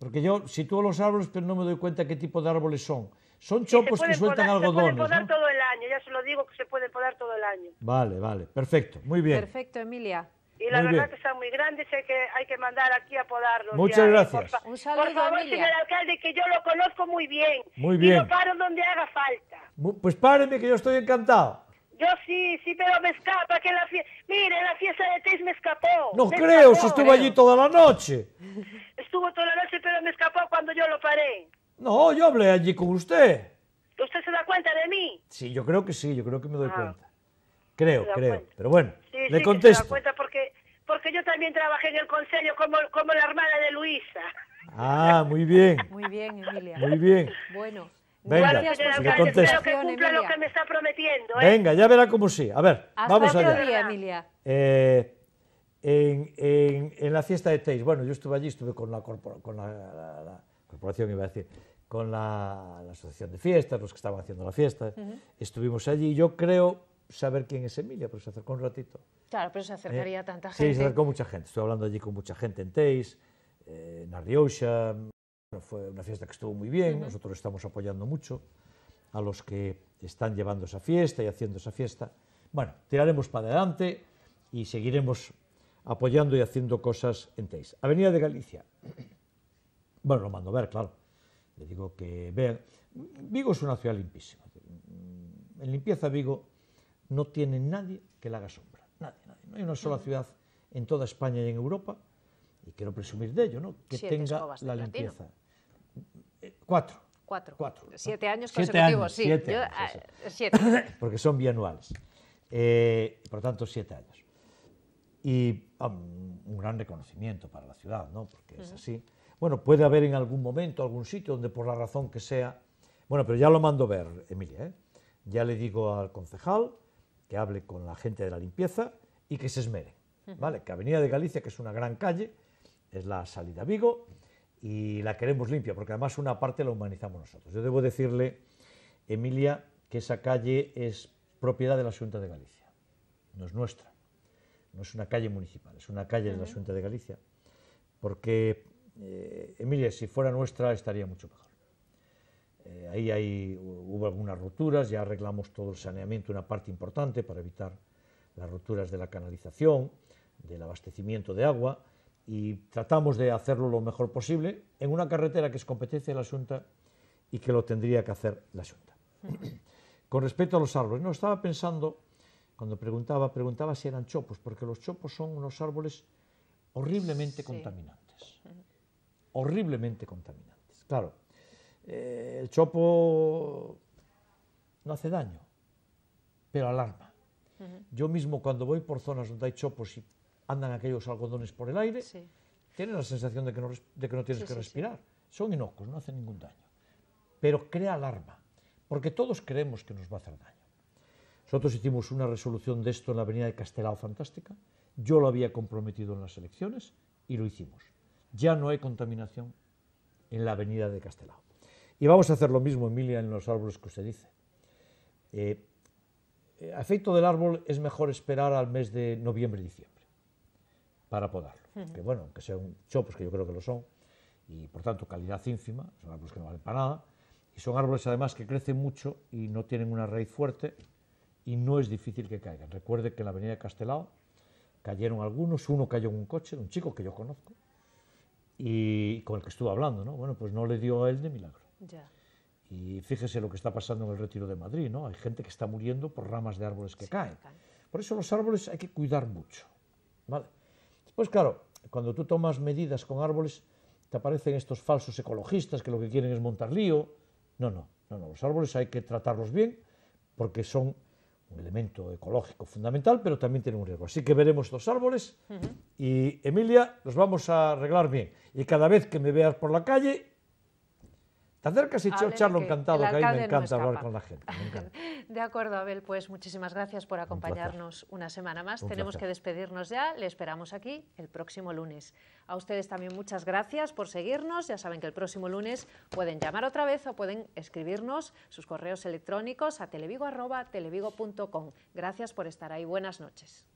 porque yo sitúo los árboles, pero no me doy cuenta qué tipo de árboles son. Son chopos que sueltan podar, algodones. Se puede podar todo el año, ya se lo digo que se puede podar todo el año. Vale, vale, perfecto, muy bien. Perfecto, Emilia. Y la verdad que están muy grandes, hay que, hay que mandar aquí a podarlos. Muchas ¿eh? gracias. Por, Un saludo, por favor, señor alcalde, que yo lo conozco muy bien. Muy bien. Y lo paro donde haga falta. Pues páreme, que yo estoy encantado. Yo sí, sí, pero me escapa que la fiesta... Mire, la fiesta de Teis me escapó. No creo, estuvo allí toda la noche. Estuvo toda la noche, pero me escapó cuando yo lo paré. No, yo hablé allí con usted. ¿Usted se da cuenta de mí? Sí, yo creo que sí, yo creo que me doy ah. cuenta. Creo, creo. Pero bueno, sí, le sí, contesto. se da cuenta porque, porque yo también trabajé en el consejo como, como la hermana de Luisa. Ah, muy bien. Muy bien, Emilia. Muy bien. Bueno. Venga, que cumpla lo que me está prometiendo. ¿eh? Venga, ya verá cómo sí. A ver, vamos a allá. Emilia. Eh, en, en, la fiesta de Teis, bueno, yo estuve allí, estuve con la, con la, corporación, iba a decir, con la, asociación de fiestas, los que estaban haciendo la fiesta. Estuvimos allí y yo creo saber quién es Emilia, pero se acercó un ratito. Claro, pero se acercaría eh, tanta gente. Sí, se acercó mucha gente. Estuve hablando allí con mucha gente en Teis, en Arriosha, fue una fiesta que estuvo muy bien, nosotros estamos apoyando mucho a los que están llevando esa fiesta y haciendo esa fiesta. Bueno, tiraremos para adelante y seguiremos apoyando y haciendo cosas en Teis. Avenida de Galicia. Bueno, lo mando a ver, claro. Le digo que vean. Vigo es una ciudad limpísima. En limpieza Vigo no tiene nadie que le haga sombra. Nadie, nadie. No hay una sola ciudad en toda España y en Europa, y quiero presumir de ello, ¿no? que tenga la limpieza. Cuatro. Cuatro. Siete años consecutivos, sí. Siete, ah, Porque son bianuales. Eh, por lo tanto, siete años. Y ah, un gran reconocimiento para la ciudad, ¿no? Porque es así. Bueno, puede haber en algún momento, algún sitio donde por la razón que sea... Bueno, pero ya lo mando ver, Emilia, ¿eh? Ya le digo al concejal que hable con la gente de la limpieza y que se esmere. ¿vale? Que Avenida de Galicia, que es una gran calle, es la salida Vigo, y la queremos limpia, porque además una parte la humanizamos nosotros. Yo debo decirle, Emilia, que esa calle es propiedad de la Junta de Galicia, no es nuestra, no es una calle municipal, es una calle de la Junta de Galicia, porque, eh, Emilia, si fuera nuestra estaría mucho mejor. Eh, ahí hay, hubo algunas rupturas, ya arreglamos todo el saneamiento, una parte importante para evitar las rupturas de la canalización, del abastecimiento de agua, y tratamos de hacerlo lo mejor posible en una carretera que es competencia de la Junta y que lo tendría que hacer la Junta. Mm. Con respecto a los árboles, no estaba pensando, cuando preguntaba, preguntaba si eran chopos, porque los chopos son unos árboles horriblemente contaminantes. Horriblemente contaminantes. Claro, eh, el chopo no hace daño, pero alarma. Yo mismo cuando voy por zonas donde hay chopos y andan aquellos algodones por el aire, sí. tienes la sensación de que no, que tienes que respirar. Son inocuos, no hacen ningún daño. Pero crea alarma, porque todos creemos que nos va a hacer daño. Nosotros hicimos una resolución de esto en la avenida de Castelao Fantástica, yo lo había comprometido en las elecciones y lo hicimos. Ya no hay contaminación en la avenida de Castelao. Y vamos a hacer lo mismo, Emilia, en los árboles que usted dice. Eh, eh, a efecto del árbol es mejor esperar al mes de noviembre y diciembre para podarlo. Que bueno, que sean chopos, pues que yo creo que lo son, y por tanto calidad ínfima, son árboles que no valen para nada, y son árboles además que crecen mucho y no tienen una raíz fuerte y no es difícil que caigan. Recuerde que en la avenida Castelao cayeron algunos, uno cayó en un coche un chico que yo conozco y con el que estuve hablando, ¿no? Bueno, pues no le dio a él de milagro. Ya. Y fíjese lo que está pasando en el retiro de Madrid, ¿no? Hay gente que está muriendo por ramas de árboles que caen. caen. Por eso los árboles hay que cuidar mucho, ¿vale? Pues claro, cuando tú tomas medidas con árboles, te aparecen estos falsos ecologistas que lo que quieren es montar lío. No, no, no, Los árboles hay que tratarlos bien porque son un elemento ecológico fundamental, pero también tienen un riesgo. Así que veremos los árboles y Emilia, los vamos a arreglar bien. Y cada vez que me veas por la calle, te acercas y charlo encantado, que a me encanta hablar con la gente. de acuerdo, Abel, pues muchísimas gracias por acompañarnos una semana más. Tenemos que despedirnos ya, le esperamos aquí el próximo lunes. A ustedes también muchas gracias por seguirnos. Ya saben que el próximo lunes pueden llamar otra vez o pueden escribirnos sus correos electrónicos a televigo.com. Gracias por estar ahí. Buenas noches.